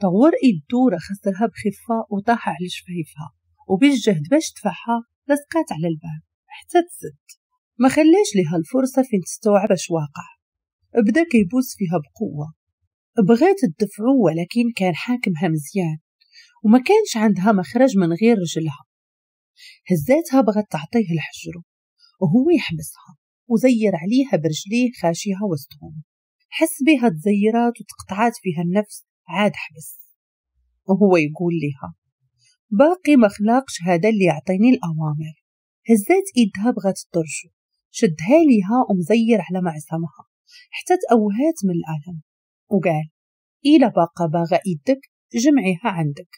طور إيد الدورة خسرها بخفة وطاح على شفايفها وبالجهد باش دفعها لصقات على الباب حتى تسد ما خلاش لها الفرصة فين تستوعب اش واقع بدا كيبوس فيها بقوة بغات تدفعو ولكن كان حاكمها مزيان وما كانش عندها مخرج من غير رجلها هزاتها بغات تعطيه الحجر وهو يحبسها وزير عليها برجليه خاشيها وسطهم حس بها تزيرات وتقطعات فيها النفس عاد حبس وهو يقول لها باقي خلاقش هذا اللي يعطيني الأوامر هزات إيدها بغات ترجو شدها ليها ومزير على معصمها حتى تأوهات من الألم وقال إلا باقا باغا إيدك جمعيها عندك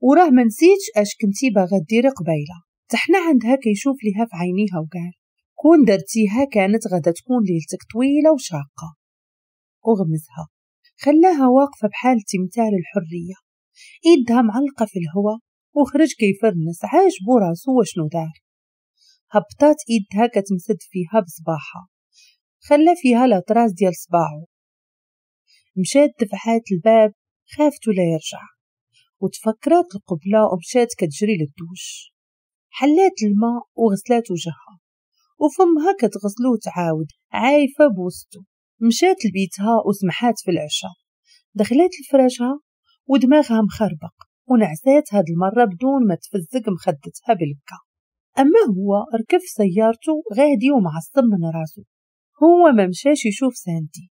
وراه ما نسيتش اش كنتي باغا ديري قبيله تحنا عندها كيشوف ليها في عينيها وقال كون درتيها كانت غدا تكون ليلتك طويله وشاقه وغمزها خلاها واقفة بحال تمثال الحرية إيدها معلقة في الهواء وخرج كيفرنس عاجبو راسو وشنو دار هبطات إيدها كتمسد فيها بصباحها خلا فيها لطراز ديال صباعو مشات دفعات الباب خافت ولا يرجع وتفكرات القبلة ومشات كتجري للدوش حلات الماء وغسلات وجهها وفمها كتغسلو وتعاود عايفة بوسطو مشات لبيتها وسمحات في العشاء دخلت لفراشها ودماغها مخربق ونعسات هاد المرة بدون ما تفزق مخدتها بالبكا أما هو ركب في سيارته غادي ومعصب من راسو هو ما مشاش يشوف ساندي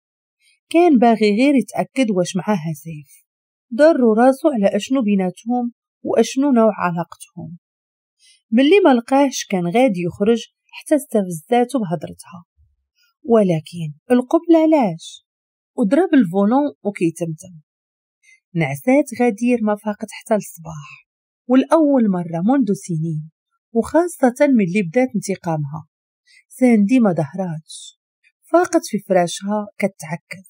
كان باغي غير يتأكد واش معاها سيف ضروا راسو على أشنو بيناتهم وأشنو نوع علاقتهم ملي ما كان غادي يخرج حتى استفزاتو بهضرتها ولكن القبلة لاش وضرب الفولون وكيتمتم نعسات غدير ما فاقت حتى الصباح والأول مرة منذ سنين وخاصة من اللي بدات انتقامها ساندي ما ظهراتش فاقت في فراشها كتعكز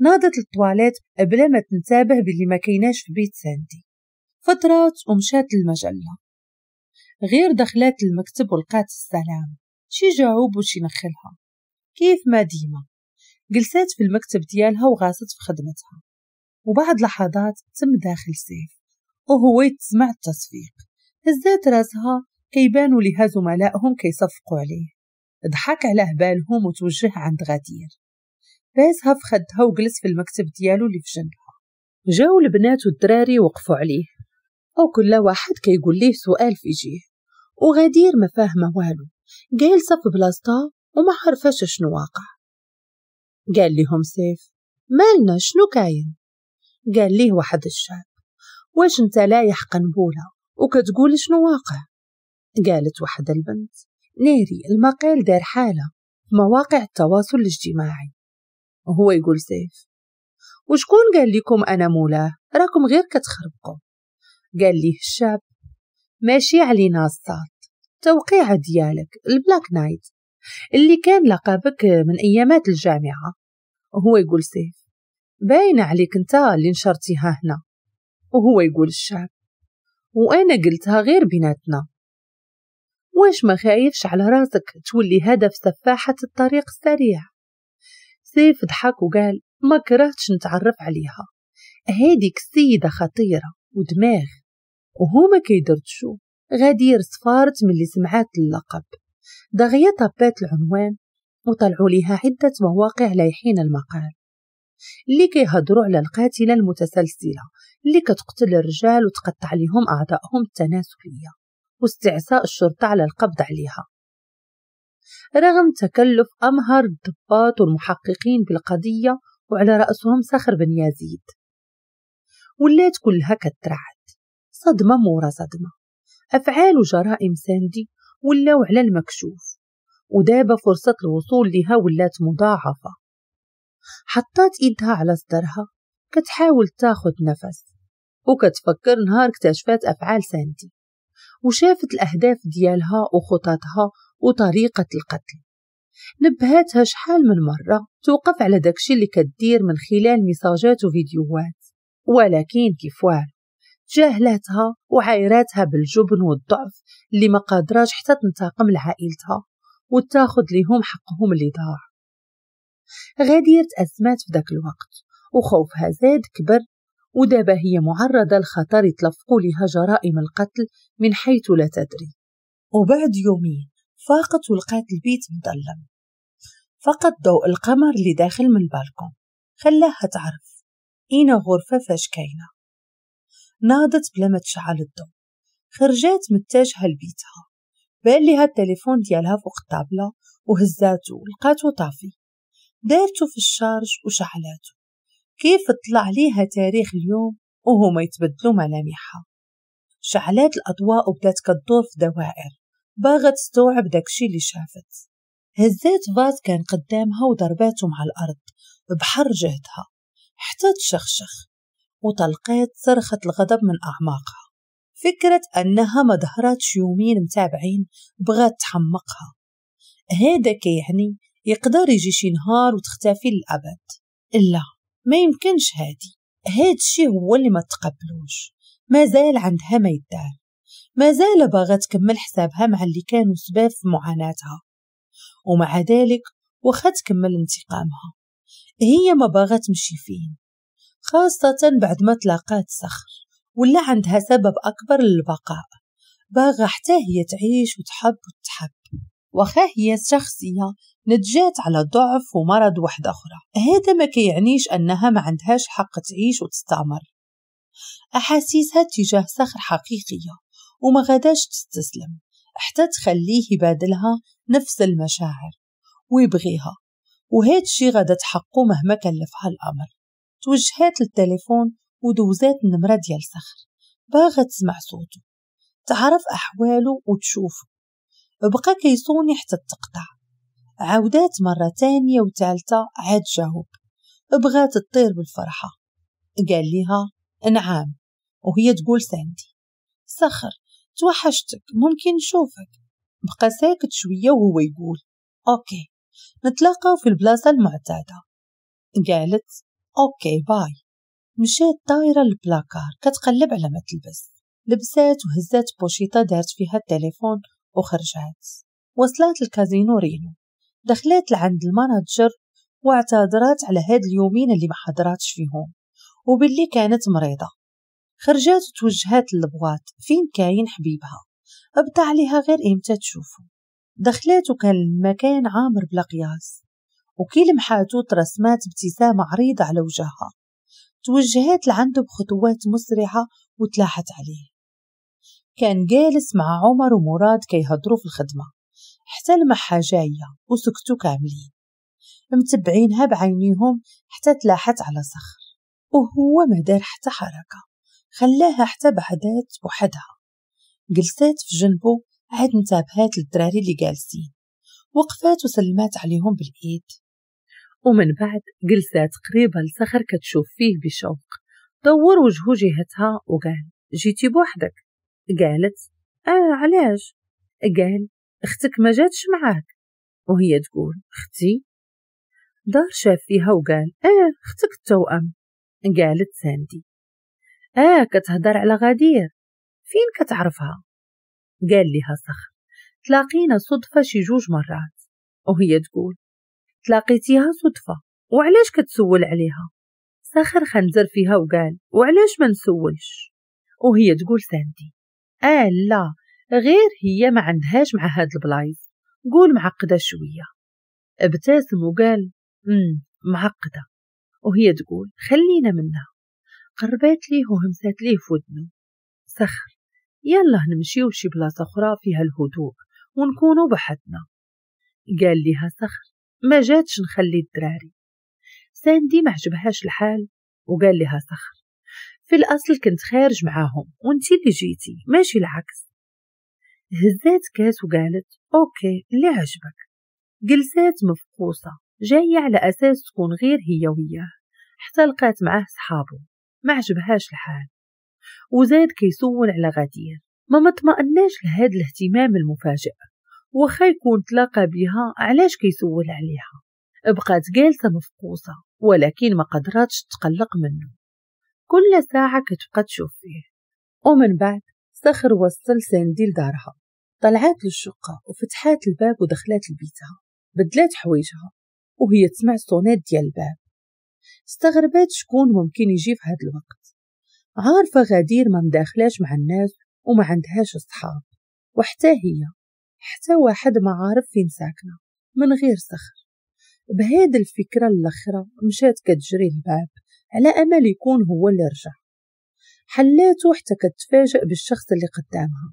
ناضت للطواليت بلا ما تنتبه باللي ما كيناش في بيت ساندي فطرات ومشات للمجلة غير دخلات المكتب ولقات السلام شي جاوب وشي نخلها كيف ما ديما جلسات في المكتب ديالها وغاصت في خدمتها وبعد لحظات تم داخل سيف وهو يتسمع التصفيق هزات راسها كيبانوا لها زملائهم كيصفقوا عليه ضحك على هبالهم وتوجه عند غدير بازها في خدها وجلس في المكتب ديالو اللي في جنبها جاو البنات والدراري وقفوا عليه كل واحد كيقول ليه سؤال في جيه وغدير ما فاهمه والو جالسه في بلاصتها وما عرفاش شنو واقع قال لهم سيف مالنا شنو كاين قال ليه واحد الشاب واش انت لايح قنبوله وكتقول شنو واقع قالت واحدة البنت ناري المقال دار حالة مواقع التواصل الاجتماعي وهو يقول سيف وشكون قال لكم أنا مولاه راكم غير كتخربقوا قال ليه الشاب ماشي علينا الصاد توقيع ديالك البلاك نايت اللي كان لقبك من أيامات الجامعة وهو يقول سيف باين عليك انت اللي نشرتيها هنا وهو يقول الشعب وأنا قلتها غير بيناتنا واش ما خايفش على راسك تولي هدف سفاحة الطريق السريع سيف ضحك وقال ما كرهتش نتعرف عليها هاديك السيدة خطيرة ودماغ وهو ما كيدرتشو غادي صفارت من اللي سمعات اللقب دغيا طابات العنوان وطلعوا لها عدة مواقع لايحين المقال اللي كيهضروا على القاتلة المتسلسلة اللي كتقتل الرجال وتقطع لهم أعضائهم التناسلية واستعصاء الشرطة على القبض عليها رغم تكلف أمهر الضباط والمحققين بالقضية وعلى رأسهم سخر بن يزيد ولات كلها كترعد صدمة مورا صدمة أفعال وجرائم ساندي ولاو على المكشوف ودابا فرصة الوصول ليها ولات مضاعفة حطات إيدها على صدرها كتحاول تاخد نفس وكتفكر نهار اكتشفات أفعال ساندي وشافت الأهداف ديالها وخططها وطريقة القتل نبهاتها شحال من مرة توقف على داكشي اللي كدير من خلال ميساجات وفيديوهات ولكن كيف واعر جاهلاتها وعايراتها بالجبن والضعف اللي ما قادراش حتى تنتقم لعائلتها وتاخد ليهم حقهم اللي ضاع غادية تأزمات في ذاك الوقت وخوفها زاد كبر ودابا هي معرضة لخطر يتلفقوا لها جرائم القتل من حيث لا تدري وبعد يومين فاقت ولقات البيت مظلم فقط ضوء القمر اللي داخل من البالكون خلاها تعرف اين غرفة فاش كاينة نادت ما تشعل الضو خرجت متجهة لبيتها بان ليها التليفون ديالها فوق الطابلة وهزاتو ولقاتو طافي دارتو في الشارج وشعلاتو كيف طلع ليها تاريخ اليوم وهما يتبدلوا ملامحها شعلات الأضواء وبدات كدور في دوائر باغا تستوعب داكشي اللي شافت هزات فاز كان قدامها وضرباتو مع الأرض بحر جهدها حتى تشخشخ وطلقت صرخة الغضب من أعماقها فكرة أنها ما ظهرت يومين متابعين بغات تحمقها كيعني يعني يقدر يجي شي نهار وتختفي للأبد إلا ما يمكنش هادي هاد الشي هو اللي ما تقبلوش ما زال عندها ما يدار ما زال باغا تكمل حسابها مع اللي كانوا سباب في معاناتها ومع ذلك وخا تكمل انتقامها هي ما باغا تمشي فين خاصة بعد ما تلاقات صخر ولا عندها سبب أكبر للبقاء باغا حتى هي تعيش وتحب وتحب وخا هي شخصية نتجات على ضعف ومرض وحدة أخرى هذا ما كيعنيش أنها ما عندهاش حق تعيش وتستعمر أحاسيسها تجاه صخر حقيقية وما غاداش تستسلم حتى تخليه يبادلها نفس المشاعر ويبغيها وهاد الشي غادا تحقو مهما كلفها الأمر توجهات للتليفون ودوزات النمرة ديال صخر باغا تسمع صوته تعرف أحواله وتشوفه بقى كيصوني حتى تقطع عاودات مرة تانية وتالتة عاد جاوب بغات تطير بالفرحة قال ليها نعم وهي تقول ساندي صخر توحشتك ممكن نشوفك بقى ساكت شوية وهو يقول أوكي نتلاقاو في البلاصة المعتادة قالت أوكي باي مشات طايرة البلاكار كتقلب على ما تلبس لبسات وهزات بوشيطة دارت فيها التليفون وخرجات وصلات الكازينو رينو دخلت لعند المانجر واعتذرات على هاد اليومين اللي ما حضراتش فيهم وباللي كانت مريضة خرجات وتوجهات للبغات فين كاين حبيبها بدا عليها غير امتى تشوفو دخلت وكان المكان عامر بلا قياس وكيل محاتو ترسمات ابتسامة عريضة على وجهها توجهت لعنده بخطوات مسرعة وتلاحت عليه كان جالس مع عمر ومراد كي في الخدمة حتى المحة جاية وسكتوا كاملين متبعينها بعينيهم حتى تلاحت على صخر وهو ما دار حتى حركة خلاها حتى بعدات وحدها جلسات في جنبه عاد انتبهات للدراري اللي جالسين وقفات وسلمات عليهم بالإيد ومن بعد جلسات قريبة لصخر كتشوف فيه بشوق دور وجهه جهتها وقال جيتي بوحدك قالت آه علاش قال اختك ما جاتش معاك وهي تقول اختي دار شاف فيها وقال اه اختك التوأم قالت ساندي اه كتهضر على غدير فين كتعرفها قال لها صخر تلاقينا صدفة شي جوج مرات وهي تقول تلاقيتيها صدفة وعلاش كتسول عليها سخر خنزر فيها وقال وعلاش ما نسولش وهي تقول ساندي آه لا غير هي ما عندهاش مع هاد البلايص قول معقدة شوية ابتسم وقال امم معقدة وهي تقول خلينا منها قربت ليه وهمسات ليه في ودنه سخر يلا نمشيو شي بلاصة أخرى فيها الهدوء ونكونوا بحدنا قال لها سخر ما جاتش نخلي الدراري ساندي ما عجبهاش الحال وقال لها صخر في الأصل كنت خارج معاهم وانتي اللي جيتي ماشي العكس هزات كاس وقالت أوكي اللي عجبك جلسات مفقوصة جاية على أساس تكون غير هي وياه حتى لقات معاه صحابه ما عجبهاش الحال وزاد كيسول على غدير ما مطمئناش لهاد الاهتمام المفاجئ وخا يكون تلاقى بها علاش كيسول عليها بقات جالسة مفقوسة ولكن ما قدراتش تقلق منه كل ساعة كتبقى تشوف فيه ومن بعد سخر وصل ساندي لدارها طلعات للشقة وفتحات الباب ودخلت لبيتها بدلات حويجها وهي تسمع الصونات ديال الباب استغربات شكون ممكن يجي في هاد الوقت عارفة غدير ما مداخلاش مع الناس وما عندهاش أصحاب وحتى هي حتى واحد ما عارف فين ساكنة من غير سخر بهاد الفكرة الأخرى مشات كتجري الباب على أمل يكون هو اللي رجع حلاتو حتى كتفاجأ بالشخص اللي قدامها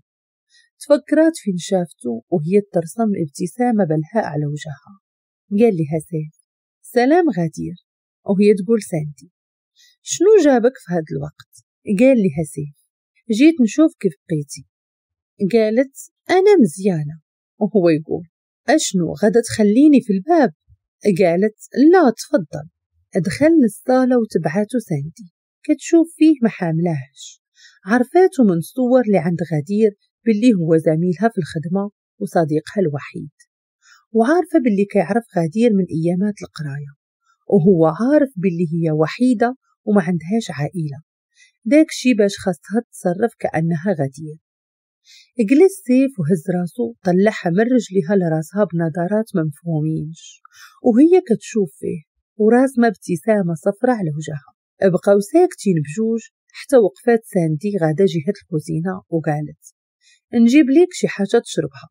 تفكرات فين شافتو وهي ترسم ابتسامة بلهاء على وجهها قال لها سيف سلام غدير وهي تقول ساندي شنو جابك في هاد الوقت قال لها سيف جيت نشوف كيف بقيتي قالت أنا مزيانة وهو يقول أشنو غدا تخليني في الباب قالت لا تفضل دخل الصالة وتبعته ساندي كتشوف فيه ما حاملاهش عرفاته من صور اللي عند غدير باللي هو زميلها في الخدمة وصديقها الوحيد وعارفة باللي كيعرف غدير من أيامات القراية وهو عارف باللي هي وحيدة وما عندهاش عائلة داكشي باش خاصها تتصرف كأنها غدير جلس سيف وهز راسه وطلعها من رجليها لراسها بنظرات ما مفهومينش وهي كتشوف فيه ما ابتسامة صفرة على وجهها بقاو ساكتين بجوج حتى وقفات ساندي غادا جهة الكوزينة وقالت نجيب ليك شي حاجة تشربها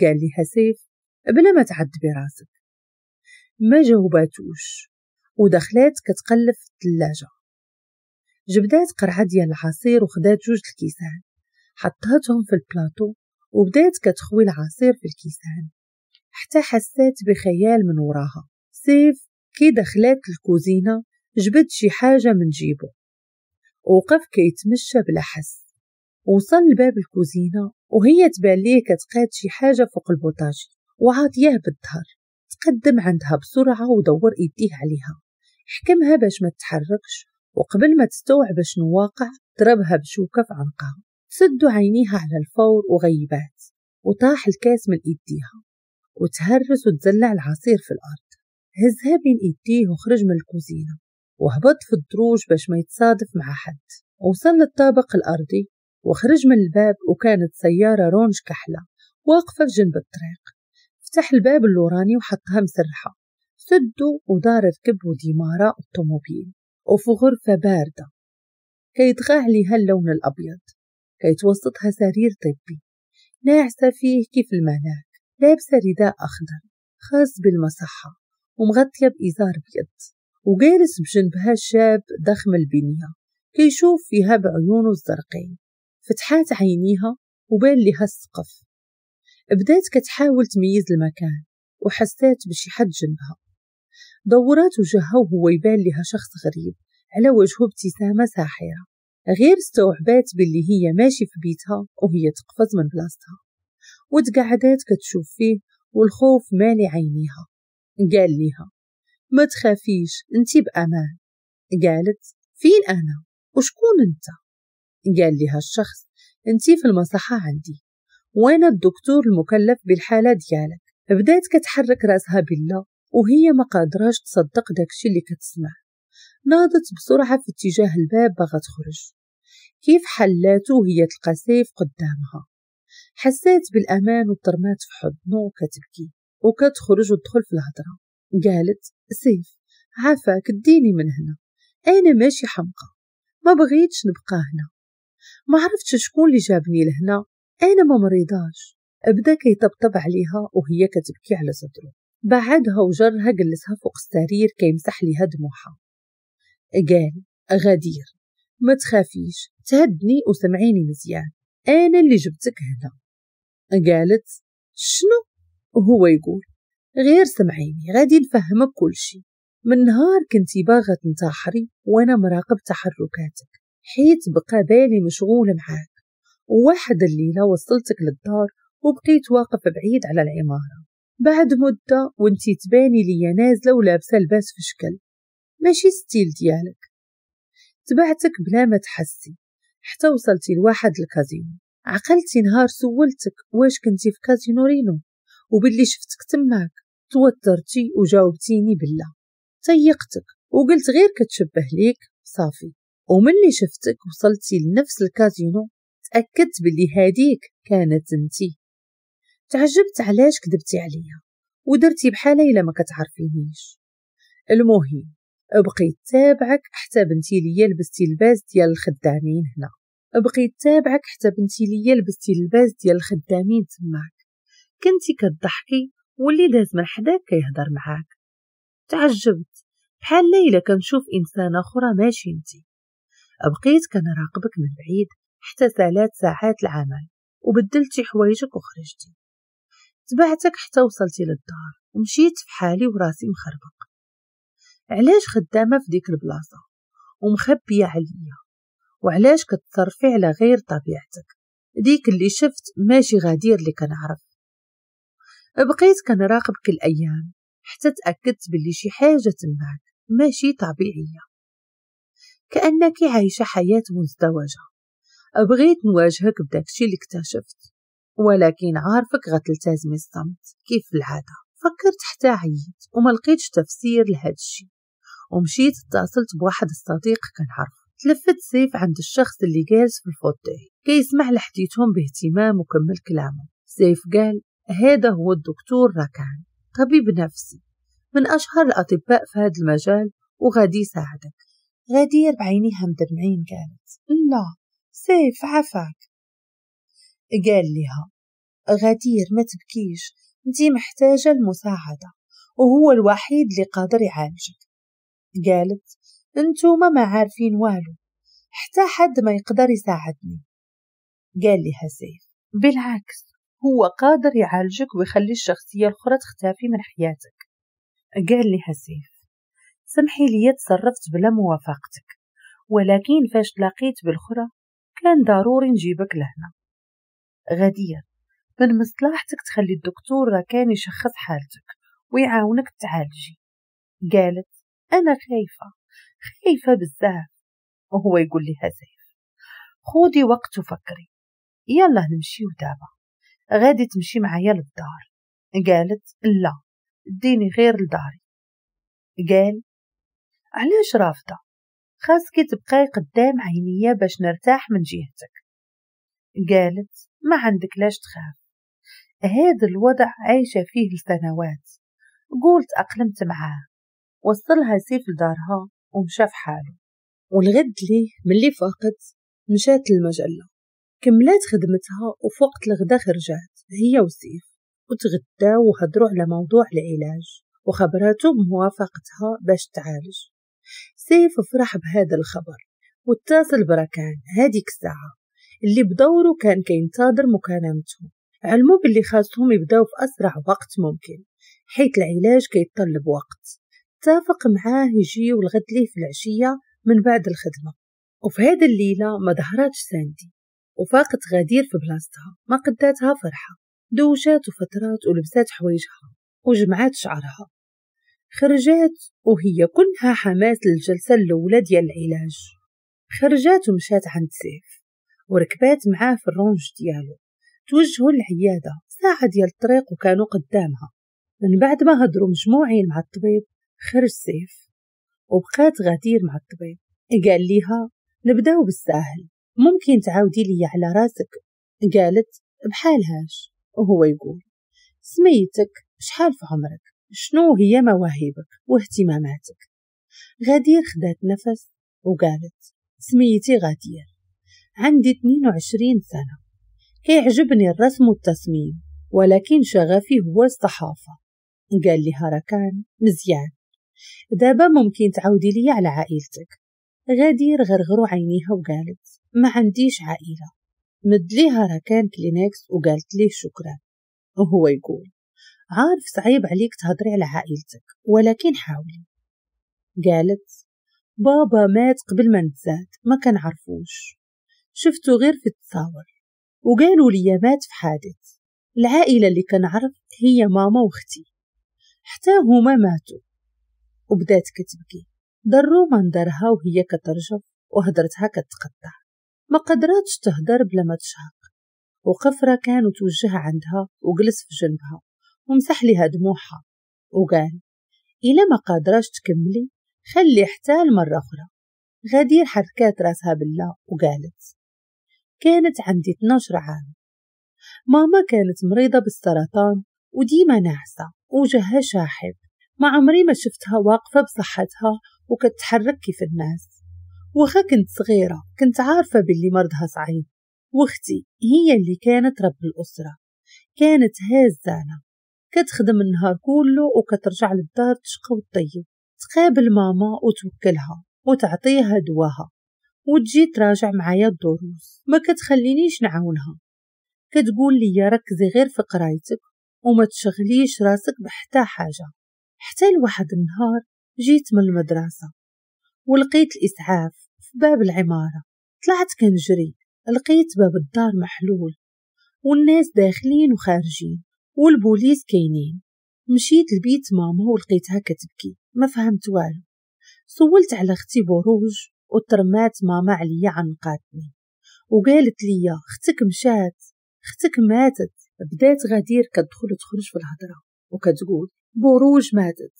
قال ليها سيف بلا ما تعد راسك ما جاوباتوش ودخلات كتقلب في الثلاجة جبدات قرعة ديال العصير وخدات جوج الكيسان حطيتهم في البلاطو وبدات كتخوي العصير في الكيسان حتى حسيت بخيال من وراها سيف كي دخلت الكوزينة جبد شي حاجة من جيبه وقف كيتمشى بلا حس وصل لباب الكوزينة وهي تبان ليه كتقاد شي حاجة فوق البوطاجي وعاطياه بالظهر تقدم عندها بسرعة ودور إيديه عليها حكمها باش ما تتحركش وقبل ما تستوعب شنو واقع ضربها بشوكة في عنقها سدوا عينيها على الفور وغيبات وطاح الكاس من إيديها وتهرس وتزلع العصير في الأرض هزها بين إيديه وخرج من الكوزينة وهبط في الدروج باش ما يتصادف مع حد وصل للطابق الأرضي وخرج من الباب وكانت سيارة رونج كحلة واقفة في جنب الطريق فتح الباب اللوراني وحطها مسرحة سدوا ودار ركب وديمارة الطوموبيل وفي غرفة باردة كيطغى عليها اللون الأبيض كيتوسطها سرير طبي ناعسة فيه كيف الملاك لابسة رداء أخضر خاص بالمصحة ومغطية بإزار بيض وجالس بجنبها شاب ضخم البنية كيشوف فيها بعيونه الزرقين فتحات عينيها وبان لها السقف بدات كتحاول تميز المكان وحسات بشي حد جنبها دورات وجهها وهو يبان لها شخص غريب على وجهه ابتسامة ساحرة غير استوعبات باللي هي ماشي في بيتها وهي تقفز من بلاصتها وتقعدات كتشوف فيه والخوف مالي عينيها قال ليها ما تخافيش انتي بأمان قالت فين أنا وشكون انت قال لها الشخص انتي في المصحة عندي وانا الدكتور المكلف بالحالة ديالك بدات كتحرك راسها بالله وهي ما قادراش تصدق داكشي اللي كتسمع ناضت بسرعة في اتجاه الباب باغا تخرج كيف حلاته وهي تلقى سيف قدامها حسات بالأمان وطرمات في حضنه وكتبكي وكتخرج وتدخل في الهضرة قالت سيف عافاك اديني من هنا أنا ماشي حمقى ما بغيتش نبقى هنا ما عرفتش شكون اللي جابني لهنا أنا ما مريضاش بدا كيطبطب عليها وهي كتبكي على صدره بعدها وجرها جلسها فوق السرير كيمسح ليها دموعها قال غدير ما تخافيش تهدني وسمعيني مزيان أنا اللي جبتك هنا قالت شنو هو يقول غير سمعيني غادي نفهمك كل شي من نهار كنتي باغا تنتحري وانا مراقب تحركاتك حيت بقى بالي مشغول معاك واحد الليلة وصلتك للدار وبقيت واقف بعيد على العمارة بعد مدة وانتي تباني ليا نازلة ولابسة لباس في شكل ماشي ستيل ديالك تبعتك بلا ما تحسي حتى وصلتي لواحد الكازينو عقلتي نهار سولتك واش كنتي في كازينو رينو وباللي شفتك تماك توترتي وجاوبتيني بلا تيقتك وقلت غير كتشبه ليك صافي اللي شفتك وصلتي لنفس الكازينو تأكدت بلي هاديك كانت انتي تعجبت علاش كذبتي عليا ودرتي بحالي الا كتعرفينيش المهم بقيت تابعك حتى بنتي ليا لبستي الباز ديال الخدامين هنا بقيت تابعك حتى بنتي ليا لبستي الباز ديال الخدامين تماك كنتي كضحكي واللي داز من حداك كيهضر معاك تعجبت بحال ليلى كنشوف انسانه اخرى ماشي انتي بقيت كنراقبك من بعيد حتى ثلاث ساعات العمل وبدلتي حوايجك وخرجتي تبعتك حتى وصلتي للدار ومشيت في حالي وراسي مخربق علاش خدامة في ديك البلاصة ومخبية عليا وعلاش كتصرفي على غير طبيعتك ديك اللي شفت ماشي غدير اللي كنعرف بقيت كنراقبك الأيام حتى تأكدت باللي شي حاجة تماك ماشي طبيعية كأنك عايشة حياة مزدوجة بغيت نواجهك بداكشي اللي اكتشفت ولكن عارفك غتلتزمي الصمت كيف العادة فكرت حتى عييت وما لقيتش تفسير لهذا الشي ومشيت اتصلت بواحد الصديق كنعرفو تلفت سيف عند الشخص اللي جالس في الفوتيه كيسمع لحديتهم باهتمام وكمل كلامه سيف قال هذا هو الدكتور راكان طبيب نفسي من أشهر الأطباء في هذا المجال وغادي يساعدك غدير بعينيها مدمعين قالت لا سيف عفاك قال لها غدير ما تبكيش انتي محتاجة المساعدة وهو الوحيد اللي قادر يعالجك قالت انتوما ما عارفين والو حتى حد ما يقدر يساعدني قال لها سيف بالعكس هو قادر يعالجك ويخلي الشخصية الأخرى تختفي من حياتك قال لها سيف سمحي لي تصرفت بلا موافقتك ولكن فاش تلاقيت بالخرى كان ضروري نجيبك لهنا غدير من مصلحتك تخلي الدكتور راكان كان يشخص حالتك ويعاونك تعالجي قالت أنا خايفة خايفة بزاف وهو يقول لها سيف خودي وقت وفكري يلا نمشيو ودابا غادي تمشي معايا للدار قالت لا ديني غير لداري قال علاش رافضة خاصك تبقاي قدام عينيا باش نرتاح من جهتك قالت ما عندك لاش تخاف هذا الوضع عايشة فيه لسنوات قلت أقلمت معاه وصلها سيف لدارها ومشى في حاله والغد ليه ملي فاقت مشات المجلة كملات خدمتها وفي وقت الغدا خرجات هي وسيف وتغداو وهضروا على موضوع العلاج وخبراته بموافقتها باش تعالج سيف فرح بهذا الخبر واتصل بركان هاديك الساعة اللي بدورو كان كينتظر مكالمتهم علمو باللي خاصهم يبداو في أسرع وقت ممكن حيت العلاج كيتطلب وقت اتفق معاه يجي والغد ليه في العشية من بعد الخدمة وفي هذه الليلة ما ظهرتش ساندي وفاقت غدير في بلاصتها ما قداتها فرحة دوشات وفترات ولبسات حوايجها وجمعات شعرها خرجات وهي كلها حماس للجلسة الأولى ديال العلاج خرجات ومشات عند سيف وركبات معاه في الرونج ديالو توجهوا للعيادة ساعة ديال الطريق وكانوا قدامها من بعد ما هضروا مجموعين مع الطبيب خرج سيف وبقات غدير مع الطبيب قال ليها نبداو بالساهل ممكن تعاودي لي على راسك قالت بحال هاش وهو يقول سميتك شحال في عمرك شنو هي مواهبك واهتماماتك غدير خدات نفس وقالت سميتي غدير عندي 22 سنة كيعجبني الرسم والتصميم ولكن شغفي هو الصحافة قال لي هركان مزيان دابا ممكن تعودي لي على عائلتك غادير غرغرو عينيها وقالت ما عنديش عائلة مد ليها ركان كلينكس وقالت ليه شكرا وهو يقول عارف صعيب عليك تهضري على عائلتك ولكن حاولي قالت بابا مات قبل ما نتزاد ما عرفوش شفتو غير في التصاور وقالوا لي مات في حادث العائلة اللي كنعرف هي ماما واختي حتى هما ماتوا وبدات كتبكي ضرو من دارها وهي كترجف وهدرتها كتقطع ما قدراتش تهدر بلا ما تشهق وقف ركان وتوجه عندها وجلس في جنبها ومسح ليها دموعها وقال إلا ما قادراش تكملي خلي حتى المرة أخرى غدير حركات راسها بالله وقالت كانت عندي 12 عام ماما كانت مريضة بالسرطان وديما ناعسة وجهها شاحب ما عمري ما شفتها واقفة بصحتها وكتحرك كيف الناس وخا كنت صغيرة كنت عارفة باللي مرضها صعيب واختي هي اللي كانت رب الأسرة كانت هزانة كتخدم النهار كله وكترجع للدار تشقى وتطيب تقابل ماما وتوكلها وتعطيها دواها وتجي تراجع معايا الدروس ما كتخلينيش نعاونها كتقول لي ركزي غير في قرايتك وما تشغليش راسك بحتى حاجة حتى لواحد النهار جيت من المدرسة ولقيت الإسعاف في باب العمارة طلعت كنجري لقيت باب الدار محلول والناس داخلين وخارجين والبوليس كاينين مشيت لبيت ماما ولقيتها كتبكي ما فهمت والو سولت على اختي بروج وترمات ماما عليا عنقاتني وقالت لي اختك مشات اختك ماتت بدات غدير كتدخل تخرج في الهضره وكتقول بروج ماتت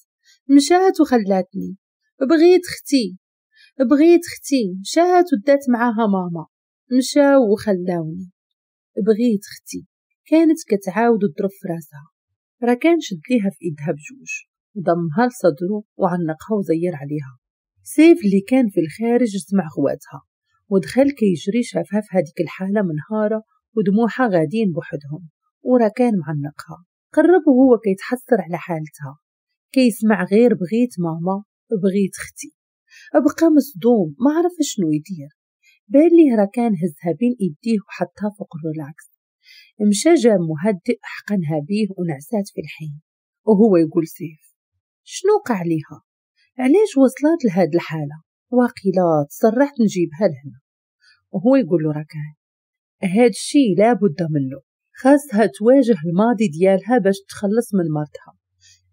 مشات وخلاتني بغيت ختي بغيت ختي مشات ودات معاها ماما مشاو وخلاوني بغيت ختي كانت كتعاود تضرب في راسها راه كان شد ليها في ايدها بجوج ضمها لصدرو وعنقها وزير عليها سيف اللي كان في الخارج سمع خواتها ودخل كيجري شافها في هذيك الحالة منهارة ودموعها غادين بوحدهم وراه كان معنقها قرب وهو كيتحسر على حالتها كيسمع غير بغيت ماما بغيت اختي بقى مصدوم ما عرف شنو يدير بان ليه راه كان هزها بين ايديه وحطها فوق الريلاكس مشى جا مهدئ حقنها بيه ونعسات في الحين وهو يقول سيف شنو وقع ليها علاش وصلت لهاد الحاله واقيلا تصرحت نجيبها لهنا وهو يقول له راكان هاد الشي لابد منه خاصها تواجه الماضي ديالها باش تخلص من مرتها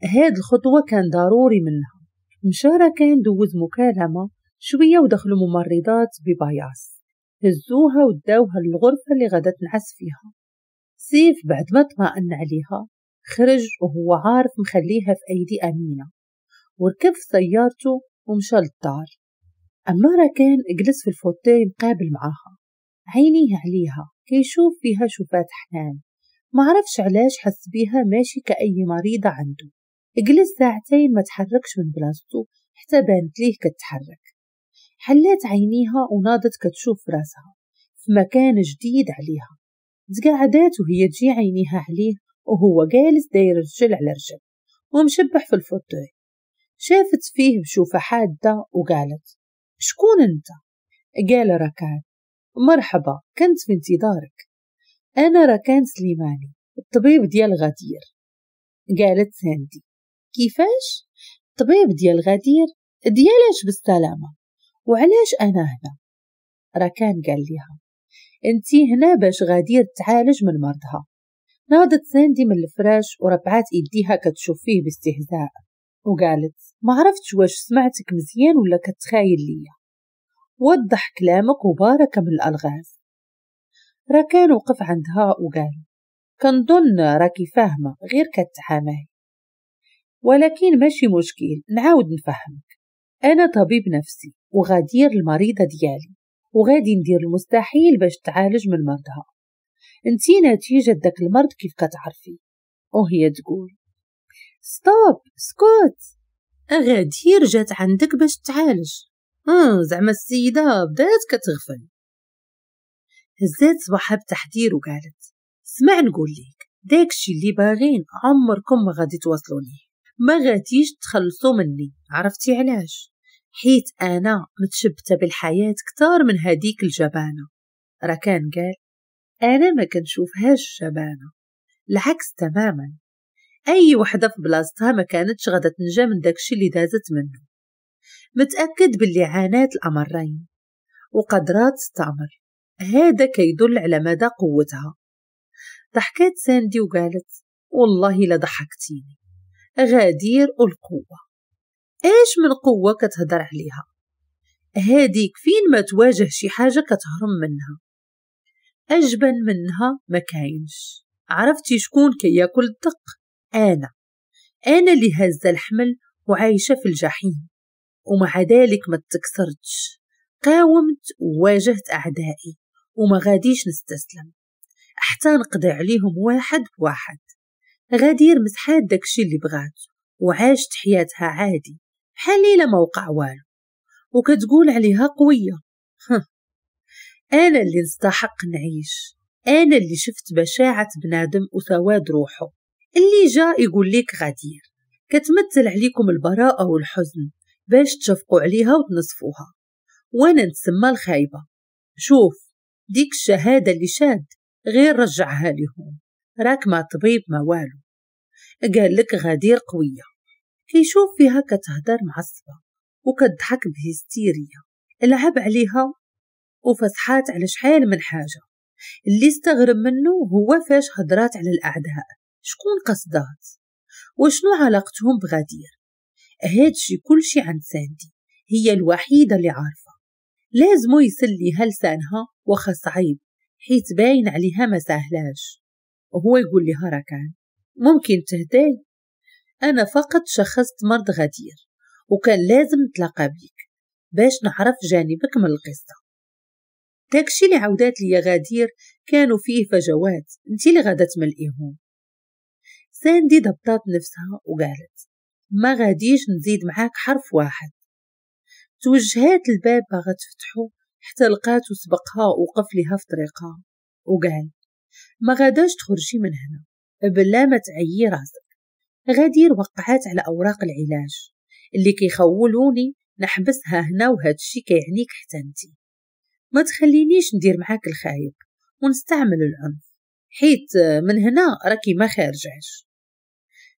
هاد الخطوة كان ضروري منها مشارة كان دوز مكالمة شوية ودخلوا ممرضات ببياس هزوها وداوها للغرفة اللي غدا تنعس فيها سيف بعد ما طمأن عليها خرج وهو عارف مخليها في أيدي أمينة وركب في سيارته ومشى للدار أما كان جلس في الفوتيه مقابل معاها عينيه عليها كيشوف فيها شوفات حنان معرفش علاش حس بيها ماشي كأي مريضة عنده جلس ساعتين ما تحركش من بلاصتو حتى بانت ليه كتحرك حلات عينيها وناضت كتشوف راسها في مكان جديد عليها تقعدات وهي تجي عينيها عليه وهو جالس داير رجل على رجل ومشبح في الفوتوي شافت فيه بشوفة حادة وقالت شكون انت؟ قال ركعت مرحبا كنت في انتظارك أنا ركان سليماني الطبيب ديال غدير قالت ساندي كيفاش؟ الطبيب ديال غدير ديالاش بالسلامة وعلاش أنا هنا؟ ركان قال لها انتي هنا باش غدير تعالج من مرضها نهضت ساندي من الفراش وربعات ايديها كتشوف فيه باستهزاء وقالت ما عرفتش واش سمعتك مزيان ولا كتخايل ليا وضح كلامك وبارك بالألغاز ركان وقف عندها وقال كنظن راكي فاهمة غير كتحاماي ولكن ماشي مشكل نعاود نفهمك أنا طبيب نفسي وغادير المريضة ديالي وغادي ندير المستحيل باش تعالج من مرضها انتي نتيجة داك المرض كيف كتعرفي وهي تقول ستوب سكوت غدير جات عندك باش تعالج آه زعما السيدة بدات كتغفل هزات صباحها بتحذير وقالت اسمع نقول لك داكشي اللي باغين عمركم ما غادي توصلوا ليه ما غاديش تخلصوا مني عرفتي علاش حيت انا متشبته بالحياه كتار من هذيك الجبانه راه كان قال انا ما كنشوفهاش جبانه العكس تماما اي وحده في بلاصتها ما كانتش غادا تنجا من داكشي اللي دازت منه متأكد باللي عانات الأمرين وقدرات راد تستعمر هذا كيدل على مدى قوتها ضحكات ساندي وقالت والله لضحكتيني غادير القوة ايش من قوة كتهدر عليها هاديك فين ما تواجه شي حاجة كتهرم منها أجبن منها ما كاينش عرفتي شكون كياكل الدق أنا أنا اللي هازة الحمل وعايشة في الجحيم ومع ذلك ما تكسرتش قاومت وواجهت أعدائي وما غاديش نستسلم حتى نقضي عليهم واحد بواحد غادي يرمس حاد داكشي اللي بغات وعاشت حياتها عادي حليلة إلا ما وقع والو وكتقول عليها قوية أنا اللي نستحق نعيش أنا اللي شفت بشاعة بنادم وسواد روحه اللي جاء يقول لك غدير كتمثل عليكم البراءة والحزن باش تشفقوا عليها وتنصفوها وانا نتسمى الخايبة شوف ديك الشهادة اللي شاد غير رجعها لهم راك ما طبيب ما والو قال لك غدير قوية كيشوف فيها كتهدر معصبة وكتضحك بهستيريا لعب عليها وفسحات على شحال من حاجة اللي استغرب منه هو فاش هضرات على الأعداء شكون قصدات وشنو علاقتهم بغدير هادشي كل شي عند ساندي هي الوحيدة اللي عارفة لازمو يسلي هلسانها وخا صعيب حيت باين عليها ما سهلاش وهو يقول لها راكان ممكن تهداي أنا فقط شخصت مرض غدير وكان لازم نتلاقى بيك باش نعرف جانبك من القصة داكشي اللي عودات ليا غدير كانوا فيه فجوات انتي اللي غادا تملئيهم ساندي ضبطات نفسها وقالت ما غاديش نزيد معاك حرف واحد توجهات الباب باغا تفتحو حتى لقاتو سبقها ووقف ليها في طريقها وقال ما غاداش تخرجي من هنا بلا ما تعيي راسك غدير وقعات على أوراق العلاج اللي كيخولوني نحبسها هنا وهادشي كيعنيك حتى انتي ما تخلينيش ندير معاك الخايب ونستعمل العنف حيت من هنا راكي ما خارجاش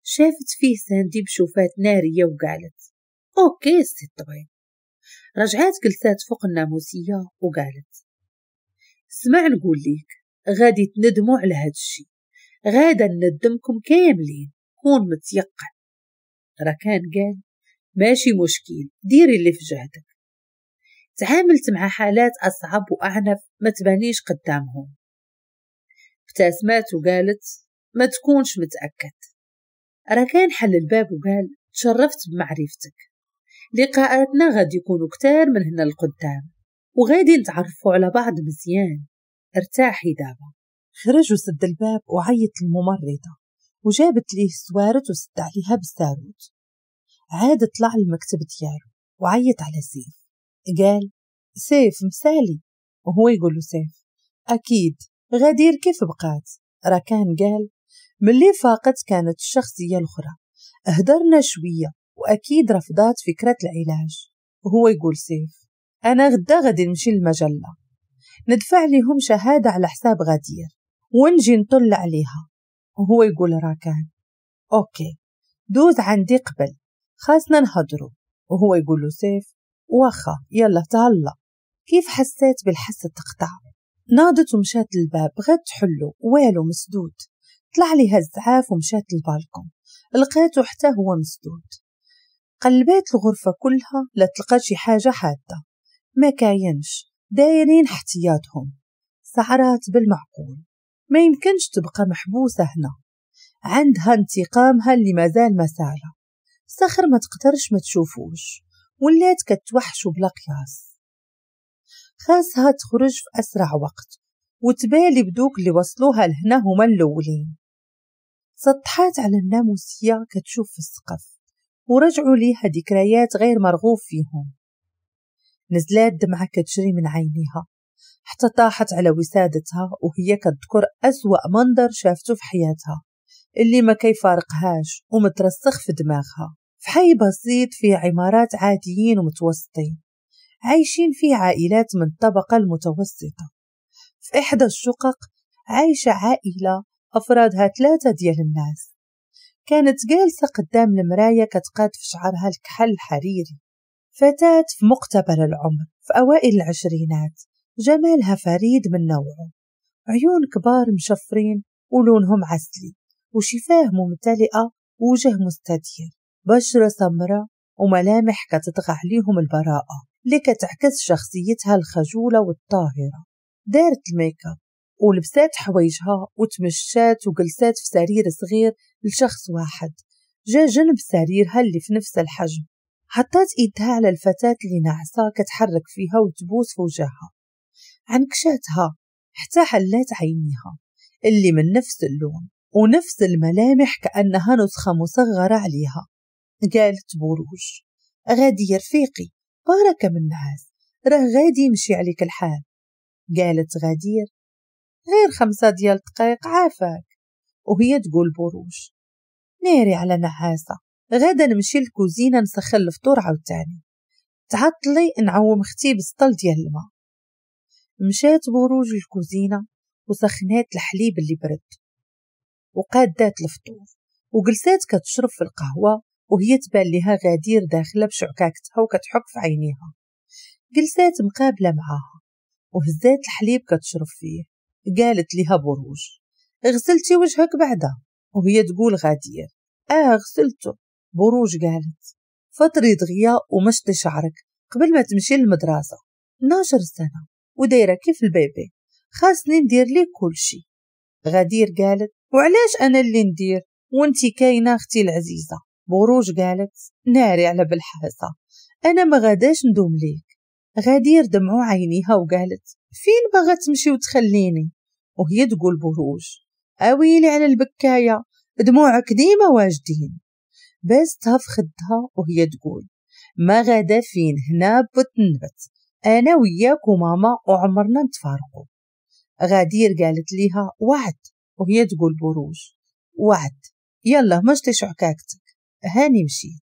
شافت فيه ساندي بشوفات نارية وقالت أوكي ست طويل رجعات جلسات فوق الناموسية وقالت اسمع نقول ليك غادي تندموا على هاد الشي غادا ندمكم كاملين كون متيقن ركان قال ماشي مشكل ديري اللي في جهدك تعاملت مع حالات أصعب وأعنف ما تبانيش قدامهم ابتسمات وقالت ما تكونش متأكد ركان حل الباب وقال تشرفت بمعرفتك لقاءاتنا غادي يكونوا كتار من هنا لقدام وغادي نتعرفوا على بعض مزيان ارتاحي دابا خرج وسد الباب وعيط الممرضة وجابت ليه سوارت وسد عليها بالساروت عاد طلع المكتب ديالو وعيط على سيف قال سيف مسالي وهو يقول له سيف أكيد غادير كيف بقات ركان قال ملي فاقت كانت الشخصية الأخرى هدرنا شوية وأكيد رفضات فكرة العلاج وهو يقول سيف أنا غدا غادي نمشي للمجلة ندفع لهم شهادة على حساب غدير ونجي نطل عليها وهو يقول راكان أوكي دوز عندي قبل خاصنا نهضرو وهو يقول له سيف واخا يلا تهلا كيف حسيت بالحس التقطع ناضت ومشات للباب غد تحلو والو مسدود طلع ليها الزعاف ومشات للبالكون لقيته حتى هو مسدود قلبات الغرفة كلها لتلقى شي حاجة حادة ما كاينش دايرين احتياطهم سعرات بالمعقول ما يمكنش تبقى محبوسة هنا عندها انتقامها اللي مازال مسالة صخر ما تقدرش ما تشوفوش ولات كتوحشو بلا قياس خاصها تخرج في أسرع وقت وتبالي بدوك اللي وصلوها لهنا هما الاولين سطحات على الناموسية كتشوف في السقف ورجعوا ليها ذكريات غير مرغوب فيهم نزلات دمعة كتجري من عينيها حتى طاحت على وسادتها وهي كتذكر أسوأ منظر شافته في حياتها اللي ما كيفارقهاش ومترسخ في دماغها في حي بسيط في عمارات عاديين ومتوسطين عايشين فيه عائلات من الطبقة المتوسطة في إحدى الشقق عايشة عائلة أفرادها ثلاثة ديال الناس كانت جالسة قدام المراية كتقاد في شعرها الكحل الحريري فتاة في مقتبل العمر في أوائل العشرينات جمالها فريد من نوعه عيون كبار مشفرين ولونهم عسلي وشفاه ممتلئة وجه مستدير بشرة سمراء وملامح كتطغى عليهم البراءة اللي كتعكس شخصيتها الخجولة والطاهرة دارت الميك اب ولبسات حوايجها وتمشات وجلسات في سرير صغير لشخص واحد جا جنب سريرها اللي في نفس الحجم حطت ايدها على الفتاة اللي نعسا كتحرك فيها وتبوس في وجهها عنكشاتها حتى حلات عينيها اللي من نفس اللون ونفس الملامح كأنها نسخة مصغرة عليها قالت بروج غادي يا رفيقي بارك من نعاس راه غادي يمشي عليك الحال قالت غدير غير خمسة ديال دقايق عافاك وهي تقول بروش ناري على نعاسة غدا نمشي للكوزينة نسخن الفطور عاوتاني تعطلي نعوم اختي بسطل ديال الماء مشات بروج للكوزينة وسخنات الحليب اللي برد وقادات الفطور وجلسات كتشرب في القهوة وهي تبان لها غدير داخلة بشعكاكتها وكتحك في عينيها جلسات مقابلة معاها وهزيت الحليب كتشرب فيه قالت ليها بروج غسلتي وجهك بعدها وهي تقول غدير اه غسلته بروج قالت فطري دغيا ومشطي شعرك قبل ما تمشي للمدرسة 12 سنة ودايرة كيف البيبي خاصني ندير لي كل شي غدير قالت وعلاش أنا اللي ندير وانتي كاينة أختي العزيزة بروج قالت ناري على بالحاسة أنا ما غاداش ندوم ليك غدير دمعو عينيها وقالت فين بغا تمشي وتخليني وهي تقول بروج اويلي على البكايه دموعك ديما واجدين بازتها في خدها وهي تقول ما غدا فين هنا بتنبت انا وياك وماما وعمرنا نتفارقوا غدير قالت ليها وعد وهي تقول بروج وعد يلا مشتي شعكاكتك هاني مشيت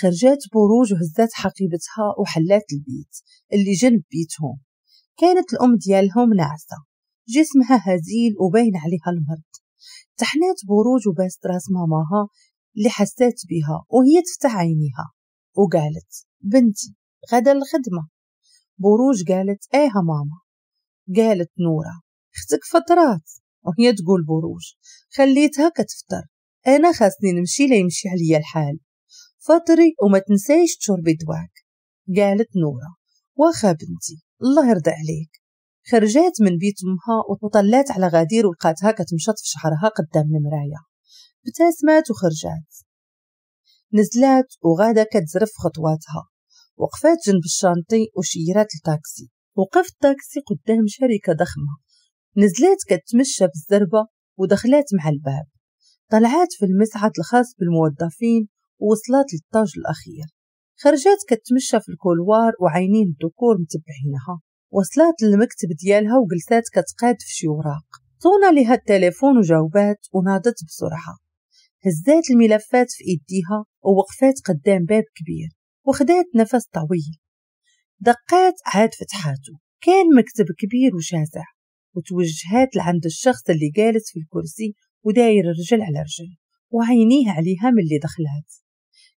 خرجات بروج وهزات حقيبتها وحلات البيت اللي جنب بيتهم كانت الأم ديالهم ناعسة جسمها هزيل وباين عليها المرض تحنات بروج وباست راس ماماها اللي حسات بها وهي تفتح عينيها وقالت بنتي غدا الخدمة بروج قالت ايه ماما قالت نورة اختك فترات وهي تقول بروج خليتها كتفطر انا خاصني نمشي لا يمشي عليا الحال فطري وما تنسيش تشربي دواك قالت نورة واخا بنتي الله يرضى عليك خرجات من بيت امها وطلعت على غدير ولقاتها كتمشط في شعرها قدام المرايه ابتسمات وخرجت نزلات وغادا كتزرف خطواتها وقفات جنب الشانطي وشيرات التاكسي وقف تاكسي قدام شركة ضخمة نزلات كتمشى بالزربة ودخلات مع الباب طلعات في المسعد الخاص بالموظفين ووصلت للطاج الأخير خرجات كتمشى في الكولوار وعينين الذكور متبعينها وصلت للمكتب ديالها وجلسات كتقاد في شي وراق طونا ليها التليفون وجاوبات ونادت بسرعة هزات الملفات في إيديها ووقفات قدام باب كبير وخدات نفس طويل دقات عاد فتحاتو كان مكتب كبير وشاسع وتوجهات لعند الشخص اللي جالس في الكرسي وداير رجل على رجل وعينيه عليها ملي دخلات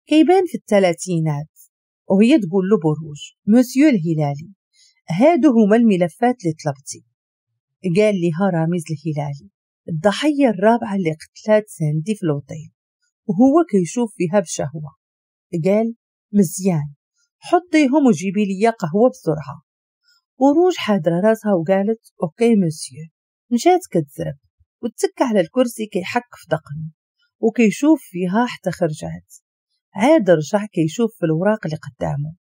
كيبان في الثلاثينات وهي تقول له بروج مسيو الهلالي هادو هما الملفات اللي طلبتي قال لها رامز الهلالي الضحية الرابعة اللي قتلات ساندي في الوطيل وهو كيشوف فيها بشهوة قال مزيان حطيهم وجيبي لي قهوة بسرعة وروج حاضرة راسها وقالت أوكي مسيو مشات كتزرب وتسك على الكرسي كيحك في دقنه وكيشوف فيها حتى خرجات عاد رجع كيشوف في الوراق اللي قدامه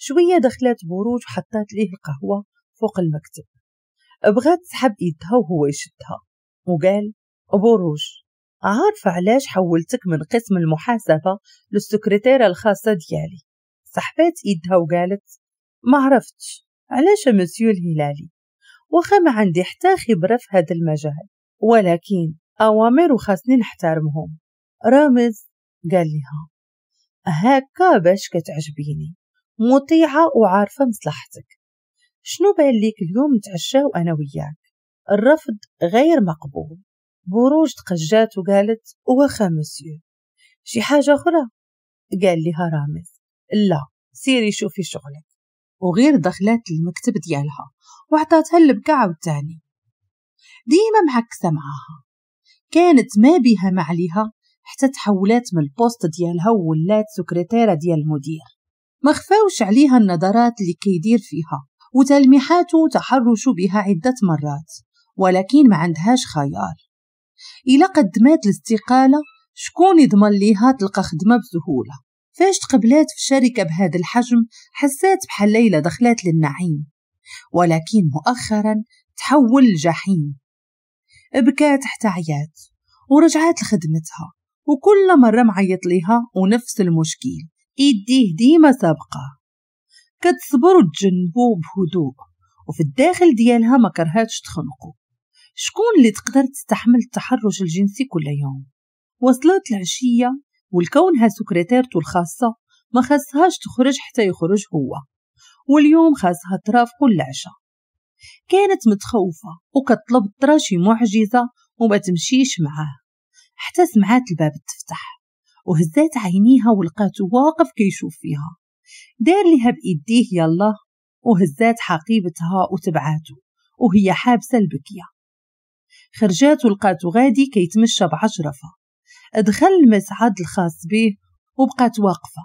شوية دخلت بروج وحطات ليه القهوة فوق المكتب بغات تسحب ايدها وهو يشدها وقال بروج عارفة علاش حولتك من قسم المحاسبة للسكرتيرة الخاصة ديالي سحبات ايدها وقالت ما عرفتش علاش مسيو الهلالي واخا ما عندي حتى خبرة في هذا المجال ولكن أوامر وخاصني نحترمهم رامز قال لها هكا باش كتعجبيني مطيعة وعارفة مصلحتك شنو بان ليك اليوم نتعشاو أنا وياك الرفض غير مقبول بروج تقجات وقالت واخا مسيو شي حاجة أخرى قال لها رامز لا سيري شوفي شغلك وغير دخلات المكتب ديالها وعطاتها البكعة والتاني ديما معكسة معاها كانت ما بيها ما عليها حتى تحولات من البوست ديالها وولات سكرتيرة ديال المدير ما خفاوش عليها النظرات اللي كيدير فيها وتلميحاته تحرش بها عدة مرات ولكن ما عندهاش خيار إلا قدمات الاستقالة شكون يضمن ليها تلقى خدمة بسهولة فاش تقبلات في شركة بهذا الحجم حسات بحال ليلى دخلات للنعيم ولكن مؤخرا تحول الجحيم بكات حتى عيات ورجعات لخدمتها وكل مرة معيط ليها ونفس المشكل إيديه ديما سابقة كتصبر وتجنبو بهدوء وفي الداخل ديالها ما كرهاتش تخنقو شكون اللي تقدر تستحمل التحرش الجنسي كل يوم وصلت العشية والكونها سكرتيرته الخاصة ما خاصهاش تخرج حتى يخرج هو واليوم خاصها ترافقو العشاء كانت متخوفة وكتطلب تراشي معجزة وما تمشيش معاه حتى سمعات الباب تفتح وهزات عينيها ولقات واقف كيشوف فيها دار لها بإيديه يلا وهزات حقيبتها وتبعاته وهي حابسة البكية خرجات ولقات غادي كيتمشى بعجرفة دخل المسعد الخاص به وبقات واقفة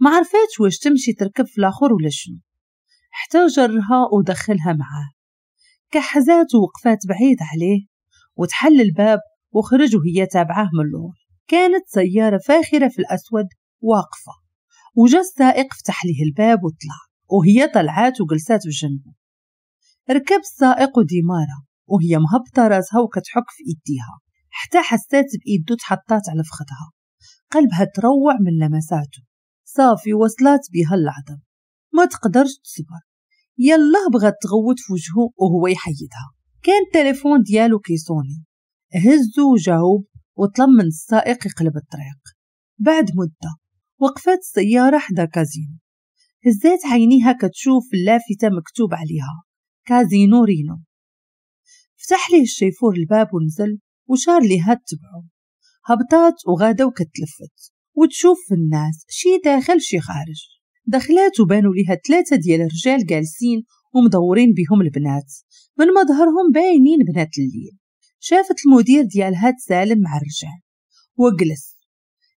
ما عرفاتش واش تمشي تركب في الآخر ولا شنو حتى جرها ودخلها معاه كحزات ووقفات بعيد عليه وتحل الباب وخرج هي تابعاه من لور كانت سيارة فاخرة في الأسود واقفة وجا السائق فتح ليه الباب وطلع وهي طلعات وجلسات بجنبه ركب السائق وديمارة وهي مهبطة راسها وكتحك في إيديها حتى حسات بإيده تحطات على فخذها قلبها تروع من لمساته صافي وصلات بها العظم ما تقدرش تصبر يلا بغات تغوت في وجهه وهو يحيدها كان التليفون ديالو كيصوني هز وجاوب وطلمن السائق يقلب الطريق بعد مدة وقفت السيارة حدا كازينو هزيت عينيها كتشوف اللافتة مكتوب عليها كازينو رينو فتح لي الشيفور الباب ونزل وشار ليها تبعو هبطات وغادة وكتلفت وتشوف في الناس شي داخل شي خارج دخلات وبانوا ليها ثلاثة ديال الرجال جالسين ومدورين بهم البنات من مظهرهم باينين بنات الليل شافت المدير ديالها تسالم مع الرجال وجلس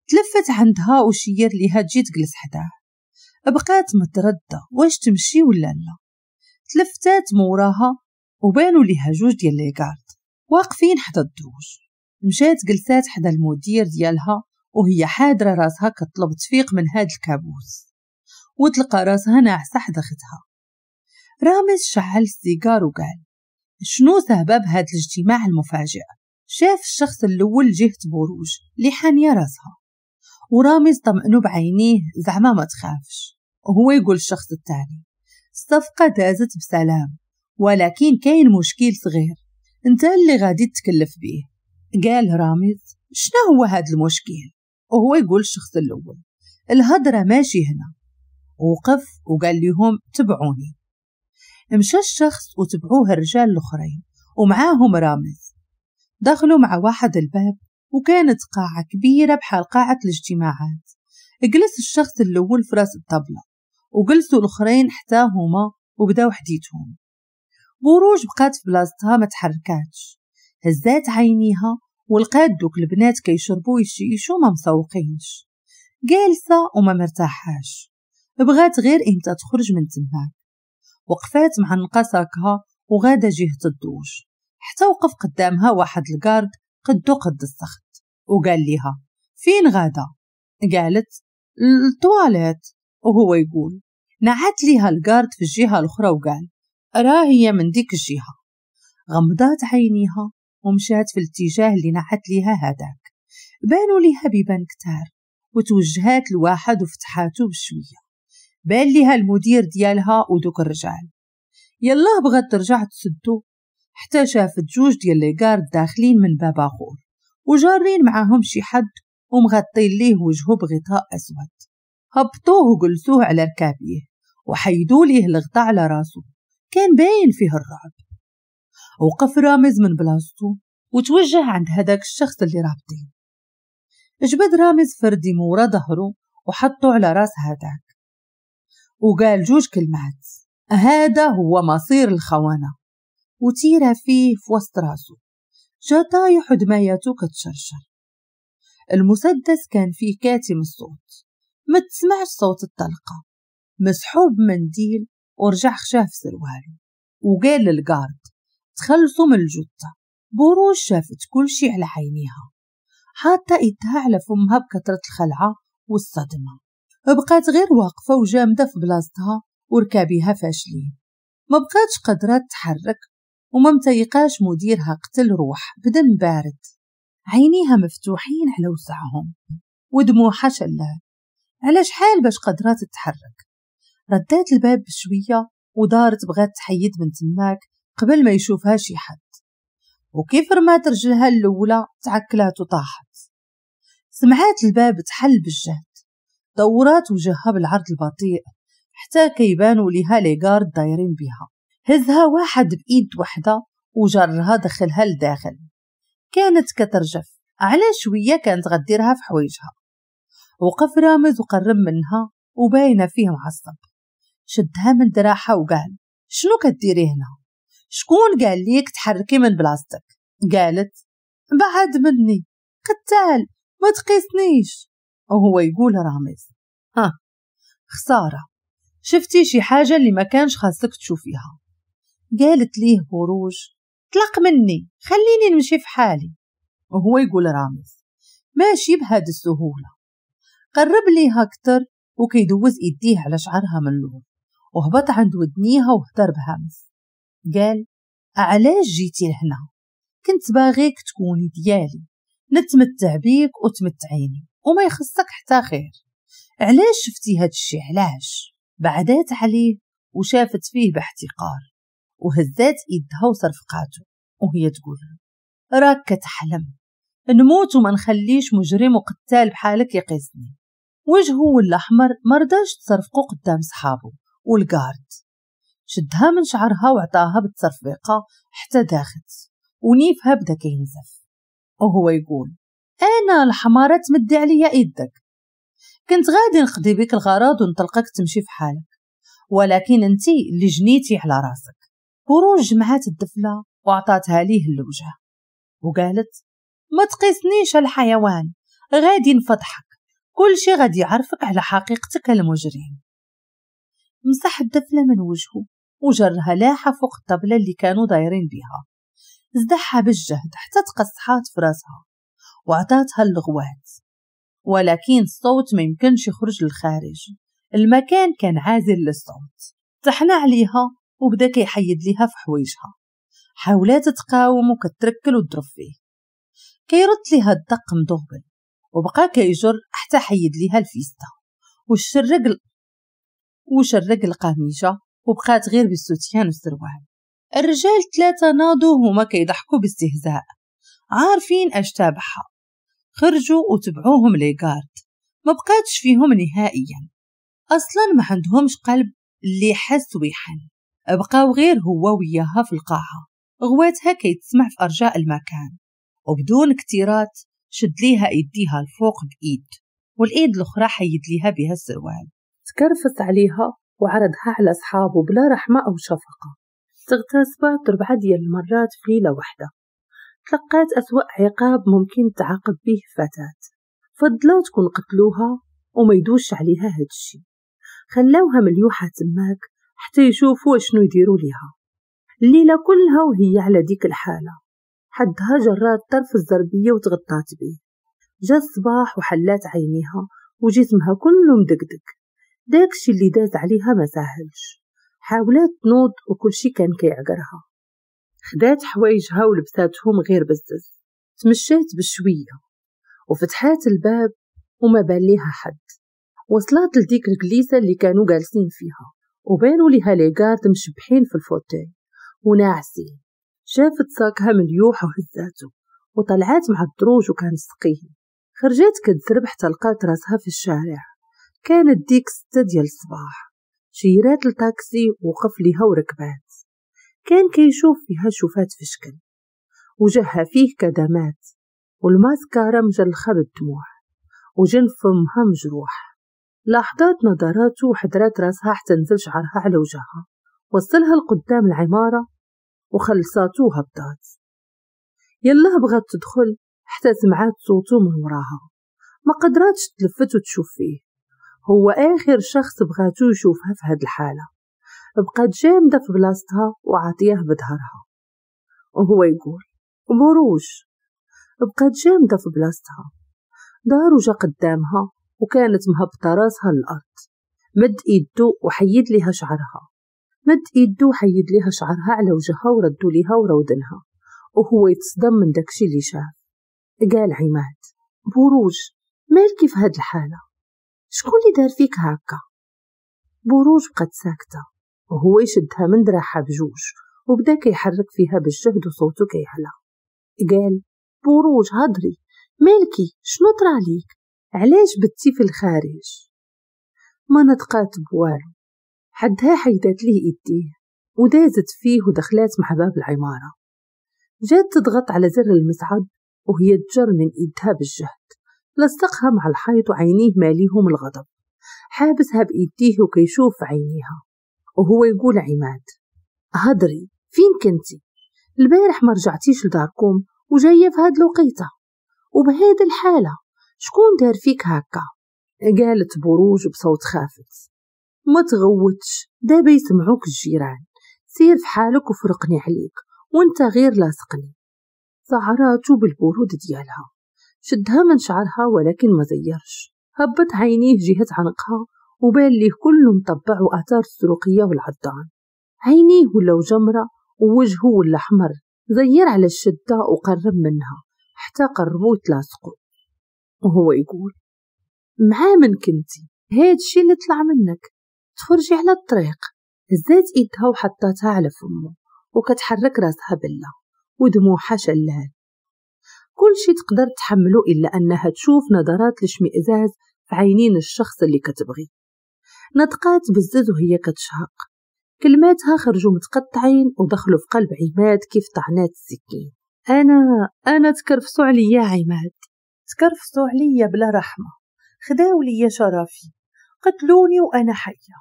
تلفت عندها وشير ليها تجي تجلس حداه بقات متردة واش تمشي ولا لا تلفتات موراها وبانوا ليها جوج ديال لي كارد واقفين حدا الدروج مشات جلسات حدا المدير ديالها وهي حادرة راسها كطلب تفيق من هاد الكابوس وتلقى راسها ناعسة حدا ختها رامز شعل السيجار وقال شنو سبب هذا الاجتماع المفاجئ شاف الشخص الأول جهة بروج اللي حانية راسها ورامز طمأنه بعينيه زعما ما تخافش وهو يقول الشخص الثاني الصفقة دازت بسلام ولكن كاين مشكل صغير انت اللي غادي تكلف بيه قال رامز شنو هو هاد المشكل وهو يقول الشخص الأول الهضرة ماشي هنا وقف وقال لهم تبعوني مشى الشخص وتبعوه الرجال الآخرين ومعاهم رامز دخلوا مع واحد الباب وكانت قاعة كبيرة بحال قاعة الاجتماعات جلس الشخص الأول في راس الطبلة وجلسوا الآخرين حتى هما وبداو حديتهم بوروج بقات في بلاصتها ما تحركاتش هزات عينيها ولقات دوك البنات كيشربوا يشيشوا ما مسوقينش جالسة وما مرتاحاش بغات غير امتى تخرج من تماك وقفات مع النقاس هكا وغادا جهة الدوش حتى وقف قدامها واحد الكارد قدو قد السخت وقال ليها فين غادا قالت التواليت وهو يقول نعت ليها الجارد في الجهة الأخرى وقال راه هي من ديك الجهة غمضات عينيها ومشات في الاتجاه اللي نعت ليها هذاك بانوا ليها بيبان كتار وتوجهات لواحد وفتحاته بشوية بان ليها المدير ديالها ودوك الرجال يلاه بغات ترجع تسدو حتى شافت جوج ديال لي داخلين من باب اخر وجارين معاهم شي حد ومغطين ليه وجهه بغطاء اسود هبطوه وجلسوه على ركابيه وحيدوا ليه الغطاء على راسه كان باين فيه الرعب وقف رامز من بلاصتو وتوجه عند هذاك الشخص اللي رابطين جبد رامز فردي مورا ظهره وحطه على راس هذاك وقال جوج كلمات هذا هو مصير الخونة وتيرا فيه في وسط راسو جا ودماياتو كتشرشر المسدس كان فيه كاتم الصوت ما تسمعش صوت الطلقة مسحوب منديل ورجع خشاه في سروالو وقال للقارد تخلصوا من الجثة بروش شافت كل شي على عينيها حاطة إيدها على فمها بكثرة الخلعة والصدمة بقات غير واقفة وجامدة في بلاصتها وركابيها فاشلين ما بقاتش قادرة تتحرك وما متيقاش مديرها قتل روح بدم بارد عينيها مفتوحين على وسعهم ودموعها شلال على شحال باش قادرة تتحرك ردات الباب بشوية ودارت بغات تحيد من تماك قبل ما يشوفها شي حد وكيف رمات رجلها الأولى تعكلات وطاحت سمعات الباب تحل بالجهد دورات وجهها بالعرض البطيء حتى كيبانوا ليها ليغارد دايرين بها هزها واحد بإيد وحدة وجرها دخلها لداخل كانت كترجف على شوية كانت غديرها في حويجها وقف رامز وقرب منها وباينة فيه معصب شدها من دراعها وقال شنو كديري هنا شكون قال ليك تحركي من بلاصتك قالت بعد مني قتال ما تقيسنيش وهو يقول رامز ها خسارة شفتي شي حاجة اللي ما كانش خاصك تشوفيها قالت ليه بروج طلق مني خليني نمشي في حالي وهو يقول رامز ماشي بهاد السهولة قرب ليها كتر وكيدوز إيديه على شعرها من لور وهبط عند ودنيها وهدر بهمس قال علاش جيتي لهنا كنت باغيك تكوني ديالي نتمتع بيك وتمتعيني وما يخصك حتى خير علاش شفتي هاد الشي علاش بعدات عليه وشافت فيه باحتقار وهزات يدها وصرفقاته وهي تقول راك كتحلم نموت وما نخليش مجرم وقتال بحالك يقيسني وجهه الاحمر مرضاش تصرفقو قدام صحابو والقارد شدها من شعرها وعطاها بالتصرفيقه حتى داخت ونيفها بدا كينزف وهو يقول أنا الحمارة تمدي عليا إيدك كنت غادي نقضي بك الغرض ونطلقك تمشي في حالك ولكن انت اللي جنيتي على راسك بروج جمعات الدفلة وعطاتها ليه الوجه وقالت ما تقيسنيش الحيوان غادي نفضحك كل شي غادي يعرفك على حقيقتك المجرم مسح الدفلة من وجهه وجرها لاحة فوق الطبلة اللي كانوا دايرين بها زدحها بالجهد حتى تقصحات في راسها وعطاتها اللغوات ولكن الصوت ما يمكنش يخرج للخارج المكان كان عازل للصوت طحنا عليها وبدا كيحيد ليها في حوايجها حاولات تقاوم وكتركل وتضرب فيه كيرد ليها الدق مدغبل وبقى كيجر حتى حيد ليها الفيستا وشرق ال... وشرق القميجة وبقات غير بالسوتيان والسروال الرجال ثلاثة ناضوا هما كيضحكوا باستهزاء عارفين اش تابعها خرجوا وتبعوهم ليغارد ما بقاتش فيهم نهائيا أصلا ما عندهمش قلب اللي حس ويحن بقاو غير هو وياها في القاعة غواتها كيتسمع في أرجاء المكان وبدون كتيرات شد ليها يديها الفوق بإيد والإيد الأخرى حيد ليها بها السروال تكرفس عليها وعرضها على أصحابه بلا رحمة أو شفقة استغتاسبات ربعة ديال المرات في ليلة واحدة تلقات أسوأ عقاب ممكن تعاقب به فتاة فضلوا تكون قتلوها وما يدوش عليها هادشي خلاوها مليوحة تماك حتى يشوفوا شنو يديروا ليها الليلة كلها وهي على ديك الحالة حدها جرات طرف الزربية وتغطات بيه جا الصباح وحلات عينيها وجسمها كله مدقدق داكشي اللي داز عليها ما ساهلش حاولات تنوض شي كان كيعقرها خدات حوايجها ولبساتهم غير بزز تمشات بشوية وفتحات الباب وما بان ليها حد وصلات لديك الكليسة اللي كانوا جالسين فيها وبانوا ليها ليقات مشبحين في الفوتي وناعسين شافت ساكها مليوح وهزاته وطلعات مع الدروج وكان سقيه خرجت كتزرب حتى لقات راسها في الشارع كانت ديك ستة ديال الصباح شيرات التاكسي وقف ليها وركبات كان كيشوف فيها شوفات في شكل وجهها فيه كدمات والماسكارا مجلخة بالدموع وجن فمها مجروح لاحظات نظراته وحضرات راسها حتى نزل شعرها على وجهها وصلها لقدام العمارة وخلصاتوها هبطات يلا بغات تدخل حتى سمعات صوته من وراها ما قدراتش تلفت وتشوف فيه هو آخر شخص بغاتو يشوفها في هاد الحالة بقت جامدة في بلاصتها وعاطيه بظهرها وهو يقول بروج بقت جامدة في بلاصتها دار وجا قدامها وكانت مهبطة راسها للأرض مد إيدو وحيد ليها شعرها مد إيدو وحيد ليها شعرها على وجهها وردو ليها ورودنها وهو يتصدم من داكشي اللي شاف قال عماد بروج مالكي في هاد الحالة شكون اللي دار فيك هكا بروج بقت ساكتة وهو يشدها من دراعها بجوج وبدا كيحرك فيها بالجهد وصوته كيعلى قال بروج هضري مالكي شنو طراليك علاش بتي في الخارج ما نطقات بوالو حدها حيدات ليه ايديه ودازت فيه ودخلات مع باب العمارة جات تضغط على زر المصعد وهي تجر من ايدها بالجهد لصقها مع الحيط وعينيه ماليهم الغضب حابسها بإيديه وكيشوف عينيها وهو يقول عماد هدري فين كنتي البارح ما رجعتيش لداركم وجاية في هاد الوقيته وبهاد الحالة شكون دار فيك هكا قالت بروج بصوت خافت ما تغوتش دابا يسمعوك الجيران سير في حالك وفرقني عليك وانت غير لاصقني سعراتو بالبرود ديالها شدها من شعرها ولكن ما زيرش هبت عينيه جهة عنقها وباللي كلهم طبعوا آثار السرقية والعضان عينيه ولا جمرة ووجهه ولا حمر زير على الشدة وقرب منها حتى قربوا يتلاصقوا وهو يقول معاه من كنتي هاد شي اللي طلع منك تفرجي على الطريق هزات ايدها وحطاتها على فمه وكتحرك راسها بلا ودموعها شلال كل شي تقدر تحمله إلا أنها تشوف نظرات الاشمئزاز في عينين الشخص اللي كتبغي نطقات بزز وهي كتشهق كلماتها خرجوا متقطعين ودخلوا في قلب عماد كيف طعنات السكين أنا أنا تكرفصوا عليا عماد تكرفصوا عليا بلا رحمة خداو ليا شرفي قتلوني وأنا حية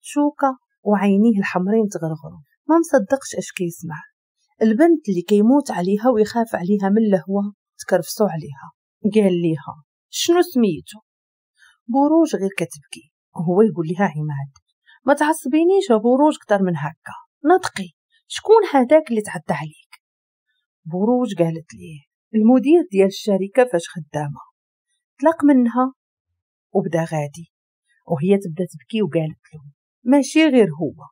شوكة وعينيه الحمرين تغرغروا ما مصدقش اش كيسمع البنت اللي كيموت عليها ويخاف عليها من اللهوة تكرفصوا عليها قال ليها شنو سميتو بروج غير كتبكي هو يقول لها عماد ما تعصبينيش بروج كتر من هكا نطقي شكون هذاك اللي تعدى عليك بروج قالت ليه المدير ديال الشركة فاش خدامة طلق منها وبدا غادي وهي تبدا تبكي وقالت له ماشي غير هو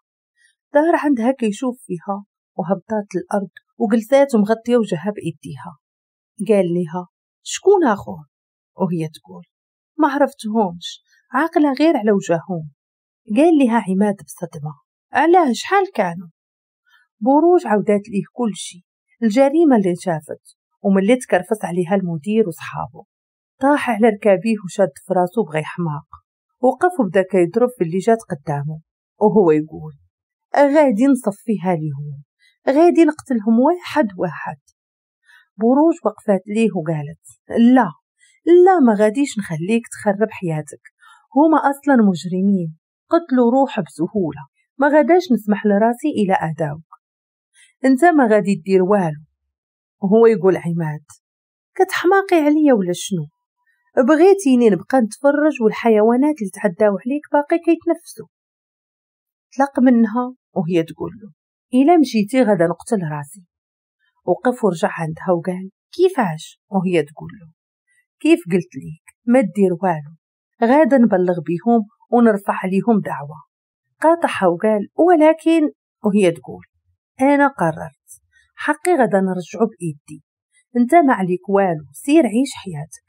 دار عندها كيشوف فيها وهبطات الأرض وجلسات مغطية وجهها بإيديها قال لها شكون أخوه وهي تقول ما عرفتهمش عاقلة غير على وجههم قال لها عماد بصدمة ألا شحال كانوا بروج عودات ليه كل شي الجريمة اللي شافت وملي تكرفس عليها المدير وصحابه طاح على ركابيه وشد في راسو بغا يحماق وقف وبدا كيضرب في اللي جات قدامه وهو يقول غادي نصفيها ليهم غادي نقتلهم واحد واحد بروج وقفات ليه وقالت لا لا ما غاديش نخليك تخرب حياتك هما أصلا مجرمين قتلوا روح بسهولة ما غاداش نسمح لراسي إلى أداوك انت ما غادي دير والو وهو يقول عماد كتحماقي عليا ولا شنو بغيتيني نبقى نتفرج والحيوانات اللي تعداو عليك باقي كيتنفسوا طلق منها وهي تقول له الا مشيتي غدا نقتل راسي وقف ورجع عندها وقال كيفاش وهي تقول له كيف قلت ليك ما دير والو غادا نبلغ بيهم ونرفع عليهم دعوة قاطعها وقال ولكن وهي تقول أنا قررت حقي غدا نرجع بإيدي انت ما عليك والو سير عيش حياتك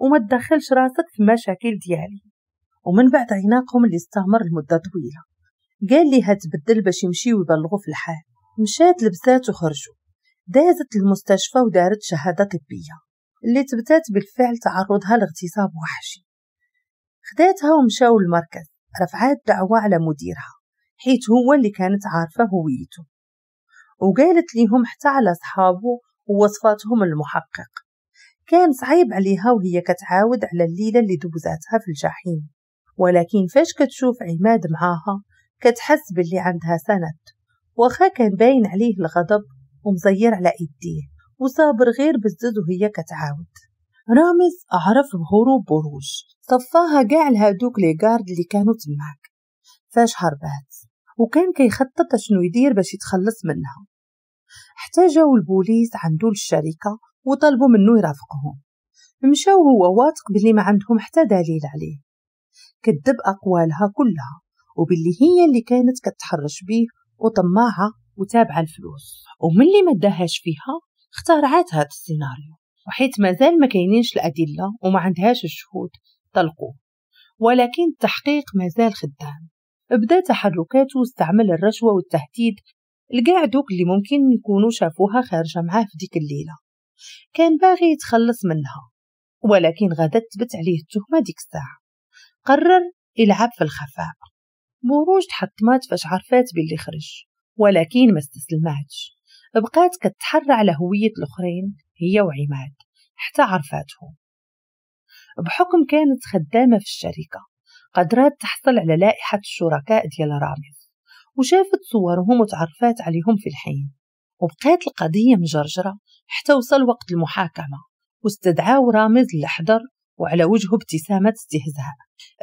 وما تدخلش راسك في مشاكل ديالي ومن بعد عناقهم اللي استمر لمدة طويلة قال لي هتبدل باش يمشيو ويبلغوا في الحال مشات لبسات وخرجوا دازت المستشفى ودارت شهادة طبية اللي تبتات بالفعل تعرضها لاغتصاب وحشي خداتها ومشاو المركز رفعات دعوة على مديرها حيت هو اللي كانت عارفة هويته وقالت ليهم حتى على صحابه ووصفاتهم المحقق كان صعيب عليها وهي كتعاود على الليلة اللي دوزاتها في الجحيم ولكن فاش كتشوف عماد معاها كتحس باللي عندها سند واخا كان باين عليه الغضب ومزير على ايديه وصابر غير بزد وهي كتعاود رامز عرف بهروب بروج طفاها كاع لهادوك لي غارد اللي كانوا تماك فاش هربات وكان كيخطط شنو يدير باش يتخلص منها حتى جاو البوليس عندو الشركة وطلبوا منو يرافقهم مشاو هو واثق باللي ما عندهم حتى دليل عليه كذب أقوالها كلها وباللي هي اللي كانت كتحرش بيه وطماعة وتابعة الفلوس ومن اللي ما فيها اخترعات هاد السيناريو وحيت مازال ما كاينينش الأدلة وما عندهاش الشهود طلقوه ولكن التحقيق مازال خدام بدا تحركاته واستعمل الرشوة والتهديد لكاع دوك اللي ممكن يكونوا شافوها خارجة معاه في ديك الليلة كان باغي يتخلص منها ولكن غدا تبت عليه التهمة ديك الساعة قرر يلعب في الخفاء بروج تحطمات فاش عرفات باللي خرج ولكن ما استسلماتش بقات كتحرى على هوية الآخرين هي وعماد حتى عرفاتهم بحكم كانت خدامة في الشركة قدرات تحصل على لائحة الشركاء ديال رامز وشافت صورهم وتعرفات عليهم في الحين وبقات القضية مجرجرة حتى وصل وقت المحاكمة واستدعاو رامز لحضر وعلى وجهه ابتسامة استهزاء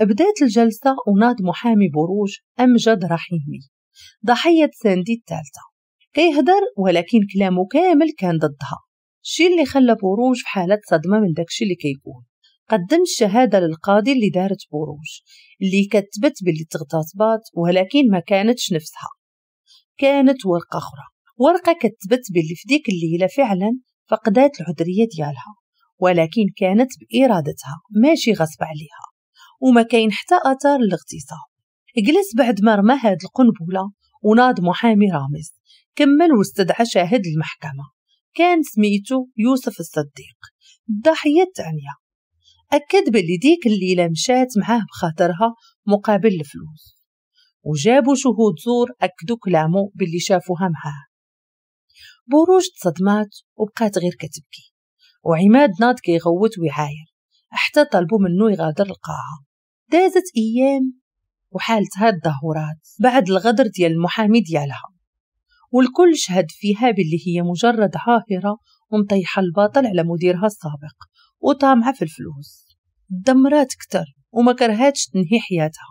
بدات الجلسة وناد محامي بروج أمجد رحيمي ضحية ساندي الثالثة كيهدر ولكن كلامه كامل كان ضدها الشي اللي خلى بوروج في حالة صدمة من داكشي اللي كيقول قدم الشهادة للقاضي اللي دارت بوروج اللي كتبت باللي تغتصبات ولكن ما كانتش نفسها كانت ورقة أخرى ورقة كتبت باللي في ديك الليلة فعلا فقدات العذرية ديالها ولكن كانت بإرادتها ماشي غصب عليها وما كاين حتى أثار الاغتصاب جلس بعد ما رمى هاد القنبلة وناد محامي رامز كمل واستدعى شاهد المحكمة كان سميتو يوسف الصديق الضحية عنيا أكد بلي ديك الليلة مشات معاه بخاطرها مقابل الفلوس وجابوا شهود زور أكدوا كلامه باللي شافوها معاه بروج تصدمات وبقات غير كتبكي وعماد ناض كيغوت ويعاير حتى طلبوا منه يغادر القاعة دازت أيام وحالتها تدهورات بعد الغدر ديال المحامي ديالها والكل شهد فيها باللي هي مجرد عاهرة ومطيحة الباطل على مديرها السابق وطامعة في الفلوس دمرات كتر وما كرهاتش تنهي حياتها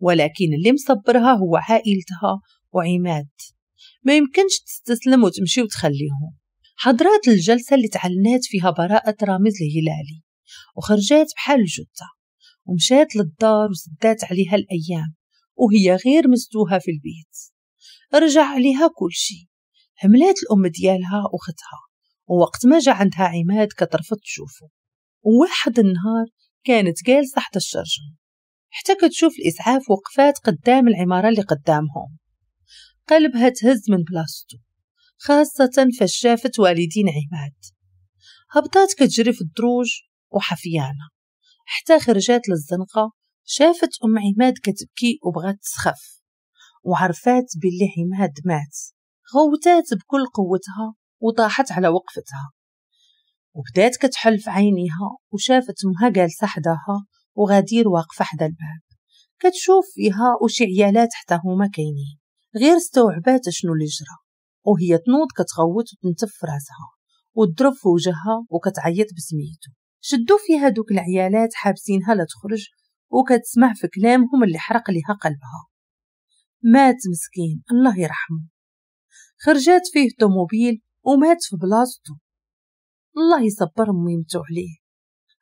ولكن اللي مصبرها هو عائلتها وعماد ما يمكنش تستسلم وتمشي وتخليهم حضرات الجلسة اللي تعلنات فيها براءة رامز الهلالي وخرجات بحال الجثة ومشات للدار وسدات عليها الأيام وهي غير مستوها في البيت رجع عليها كل شيء حملات الأم ديالها وختها ووقت ما جا عندها عماد كترفض تشوفه وواحد النهار كانت جالسة تحت الشرجم حتى كتشوف الإسعاف وقفات قدام العمارة اللي قدامهم قلبها تهز من بلاصتو خاصة فاش شافت والدين عماد هبطات كتجري في الدروج وحفيانة حتى خرجات للزنقة شافت أم عماد كتبكي وبغات تسخف وعرفات باللي عماد مات غوتات بكل قوتها وطاحت على وقفتها وبدات كتحل في عينيها وشافت مها جالسة حداها وغادير واقفة حدا الباب كتشوف فيها وشي عيالات حتى هما كاينين غير استوعبات شنو اللي جرى وهي تنوض كتغوت وتنتف راسها وتضرب في وجهها وكتعيط بسميتو شدو فيها دوك العيالات حابسينها لتخرج وكتسمع في كلامهم اللي حرق لها قلبها مات مسكين الله يرحمه خرجات فيه طوموبيل ومات في بلاصتو الله يصبر ميمتو عليه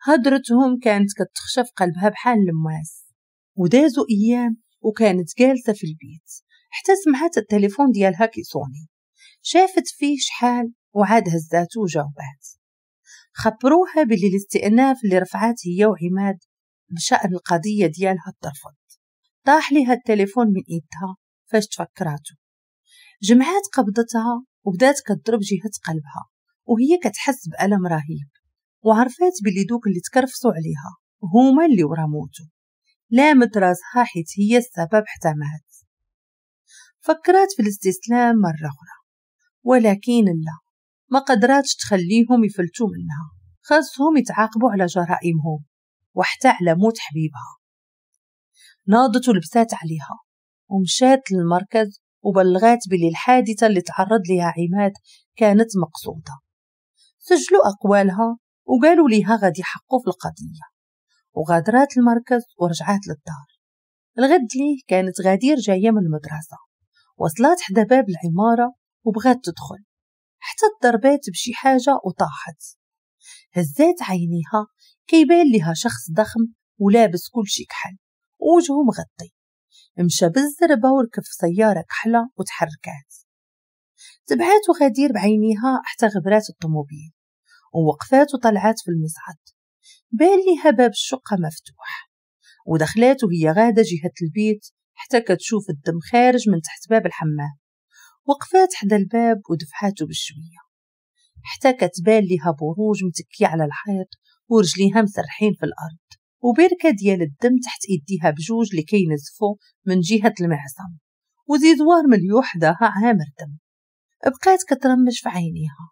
هدرتهم كانت كتخشى في قلبها بحال الماس ودازوا أيام وكانت جالسة في البيت حتى سمعت التليفون ديالها كيصوني شافت فيه شحال وعاد هزاتو وجاوبات خبروها باللي الاستئناف اللي رفعات هي وعماد بشأن القضية ديالها ترفض طاح لها التليفون من إيدها فاش تفكراتو جمعات قبضتها وبدات كتضرب جهة قلبها وهي كتحس بألم رهيب وعرفات بلي دوك اللي تكرفصوا عليها هما اللي ورا موتو لامت راسها حيت هي السبب حتى مات فكرات في الاستسلام مرة أخرى ولكن لا ما قدراتش تخليهم يفلتوا منها خاصهم يتعاقبوا على جرائمهم وحتى على موت حبيبها ناضت ولبسات عليها ومشات للمركز وبلغات بلي الحادثة اللي تعرض لها عماد كانت مقصودة سجلوا أقوالها وقالوا ليها غادي يحقوا في القضية وغادرات المركز ورجعات للدار الغد ليه كانت غدير جاية من المدرسة وصلت حدا باب العمارة وبغات تدخل حتى ضربات بشي حاجة وطاحت هزات عينيها كيبان لها شخص ضخم ولابس كل شي كحل ووجهه مغطي مشى بالزربة وركب في سيارة كحلة وتحركات تبعاتو غدير بعينيها حتى غبرات الطموبيل ووقفات وطلعات في المصعد باليها باب الشقة مفتوح ودخلات وهي غادة جهة البيت حتى كتشوف الدم خارج من تحت باب الحمام وقفات حدا الباب ودفعاتو بالشوية حتى كتبان ليها بروج متكية على الحيط ورجليها مسرحين في الأرض وبركه ديال الدم تحت ايديها بجوج لكي نزفو من جهه المعصم وزيزوار مليو حداها عامر دم بقات كترمش في عينيها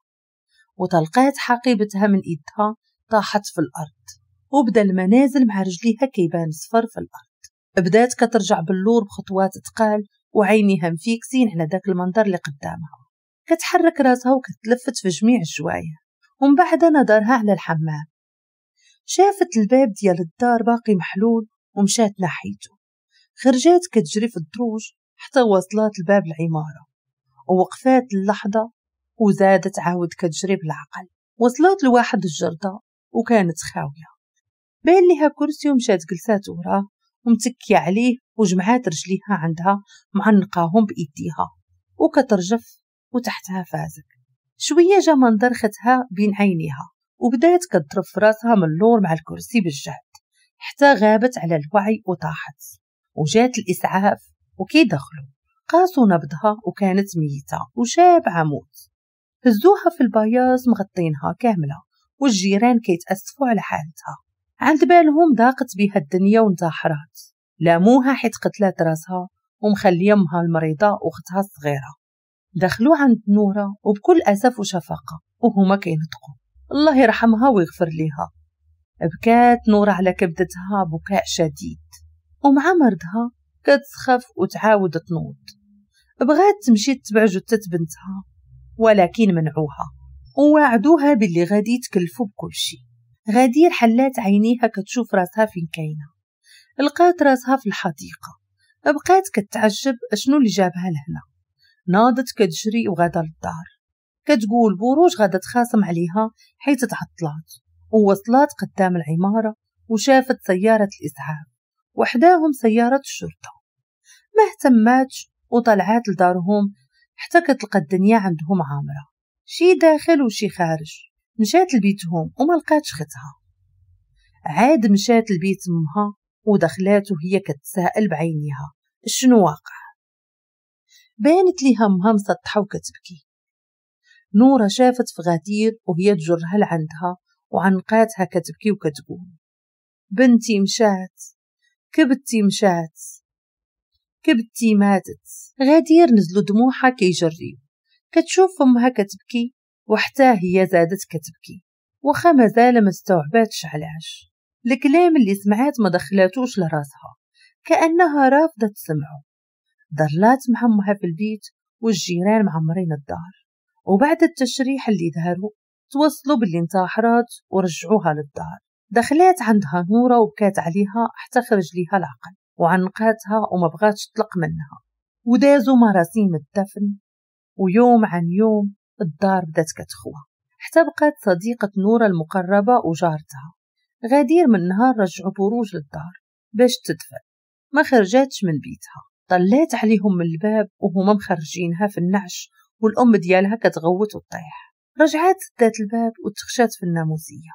وطلقات حقيبتها من ايدها طاحت في الارض وبدا المنازل مع رجليها كيبان صفر في الارض بدات كترجع باللور بخطوات تقال وعينيها مفيكسين على داك المنظر اللي قدامها كتحرك راسها وكتلفت في جميع الجوايع ومن بعد نظرها على الحمام شافت الباب ديال الدار باقي محلول ومشات ناحيته خرجات كتجري في الدروج حتى وصلات لباب العمارة ووقفات اللحظة وزادت عاود كتجري بالعقل وصلات لواحد الجردة وكانت خاوية بان لها كرسي ومشات جلسات وراه ومتكي عليه وجمعات رجليها عندها معنقاهم بإيديها وكترجف وتحتها فازك شوية جا منظر خدها بين عينيها وبدات كضرب راسها من اللور مع الكرسي بالجهد حتى غابت على الوعي وطاحت وجات الإسعاف دخلوا قاسوا نبضها وكانت ميتة وشابعة موت هزوها في البياض مغطينها كاملة والجيران كيتأسفوا على حالتها عند بالهم ضاقت بها الدنيا وانتحرات لاموها حيت قتلات راسها ومخلي امها المريضه واختها الصغيره دخلوا عند نوره وبكل اسف وشفقه وهما كينطقوا الله يرحمها ويغفر ليها بكات نور على كبدتها بكاء شديد ومع مرضها كتسخف وتعاود تنوض بغات تمشي تتبع جثة بنتها ولكن منعوها ووعدوها باللي غادي يتكلفوا بكل شيء غدير حلات عينيها كتشوف راسها فين كاينه لقات راسها في الحديقه بقات كتعجب شنو اللي جابها لهنا ناضت كتجري وغادا للدار كتقول بروج غادا تخاصم عليها حيت تعطلات ووصلات قدام العمارة وشافت سيارة الإسعاف وحداهم سيارة الشرطة ما اهتماتش وطلعات لدارهم حتى كتلقى الدنيا عندهم عامرة شي داخل وشي خارج مشات لبيتهم وما لقاتش ختها عاد مشات لبيت امها ودخلات وهي كتساءل بعينيها شنو واقع بانت ليها امها مسطحة وكتبكي نورة شافت في غدير وهي تجرها لعندها وعنقاتها كتبكي وكتقول بنتي مشات كبتي مشات كبتي ماتت غدير نزلو دموعها كيجريو كتشوف أمها كتبكي وحتى هي زادت كتبكي وخا مازال ما استوعباتش علاش الكلام اللي سمعات ما دخلاتوش لراسها كأنها رافضة تسمعه ضلات مع أمها في البيت والجيران معمرين الدار وبعد التشريح اللي ظهروا توصلوا باللي انتحرت ورجعوها للدار دخلت عندها نورة وبكات عليها حتى خرج ليها العقل وعنقاتها وما بغاتش تطلق منها ودازوا مراسيم الدفن ويوم عن يوم الدار بدات كتخوى حتى بقات صديقة نورة المقربة وجارتها غدير من نهار رجعوا بروج للدار باش تدفن ما خرجتش من بيتها طلعت عليهم من الباب وهما مخرجينها في النعش والأم ديالها كتغوت وتطيح رجعات دات الباب وتخشات في الناموسية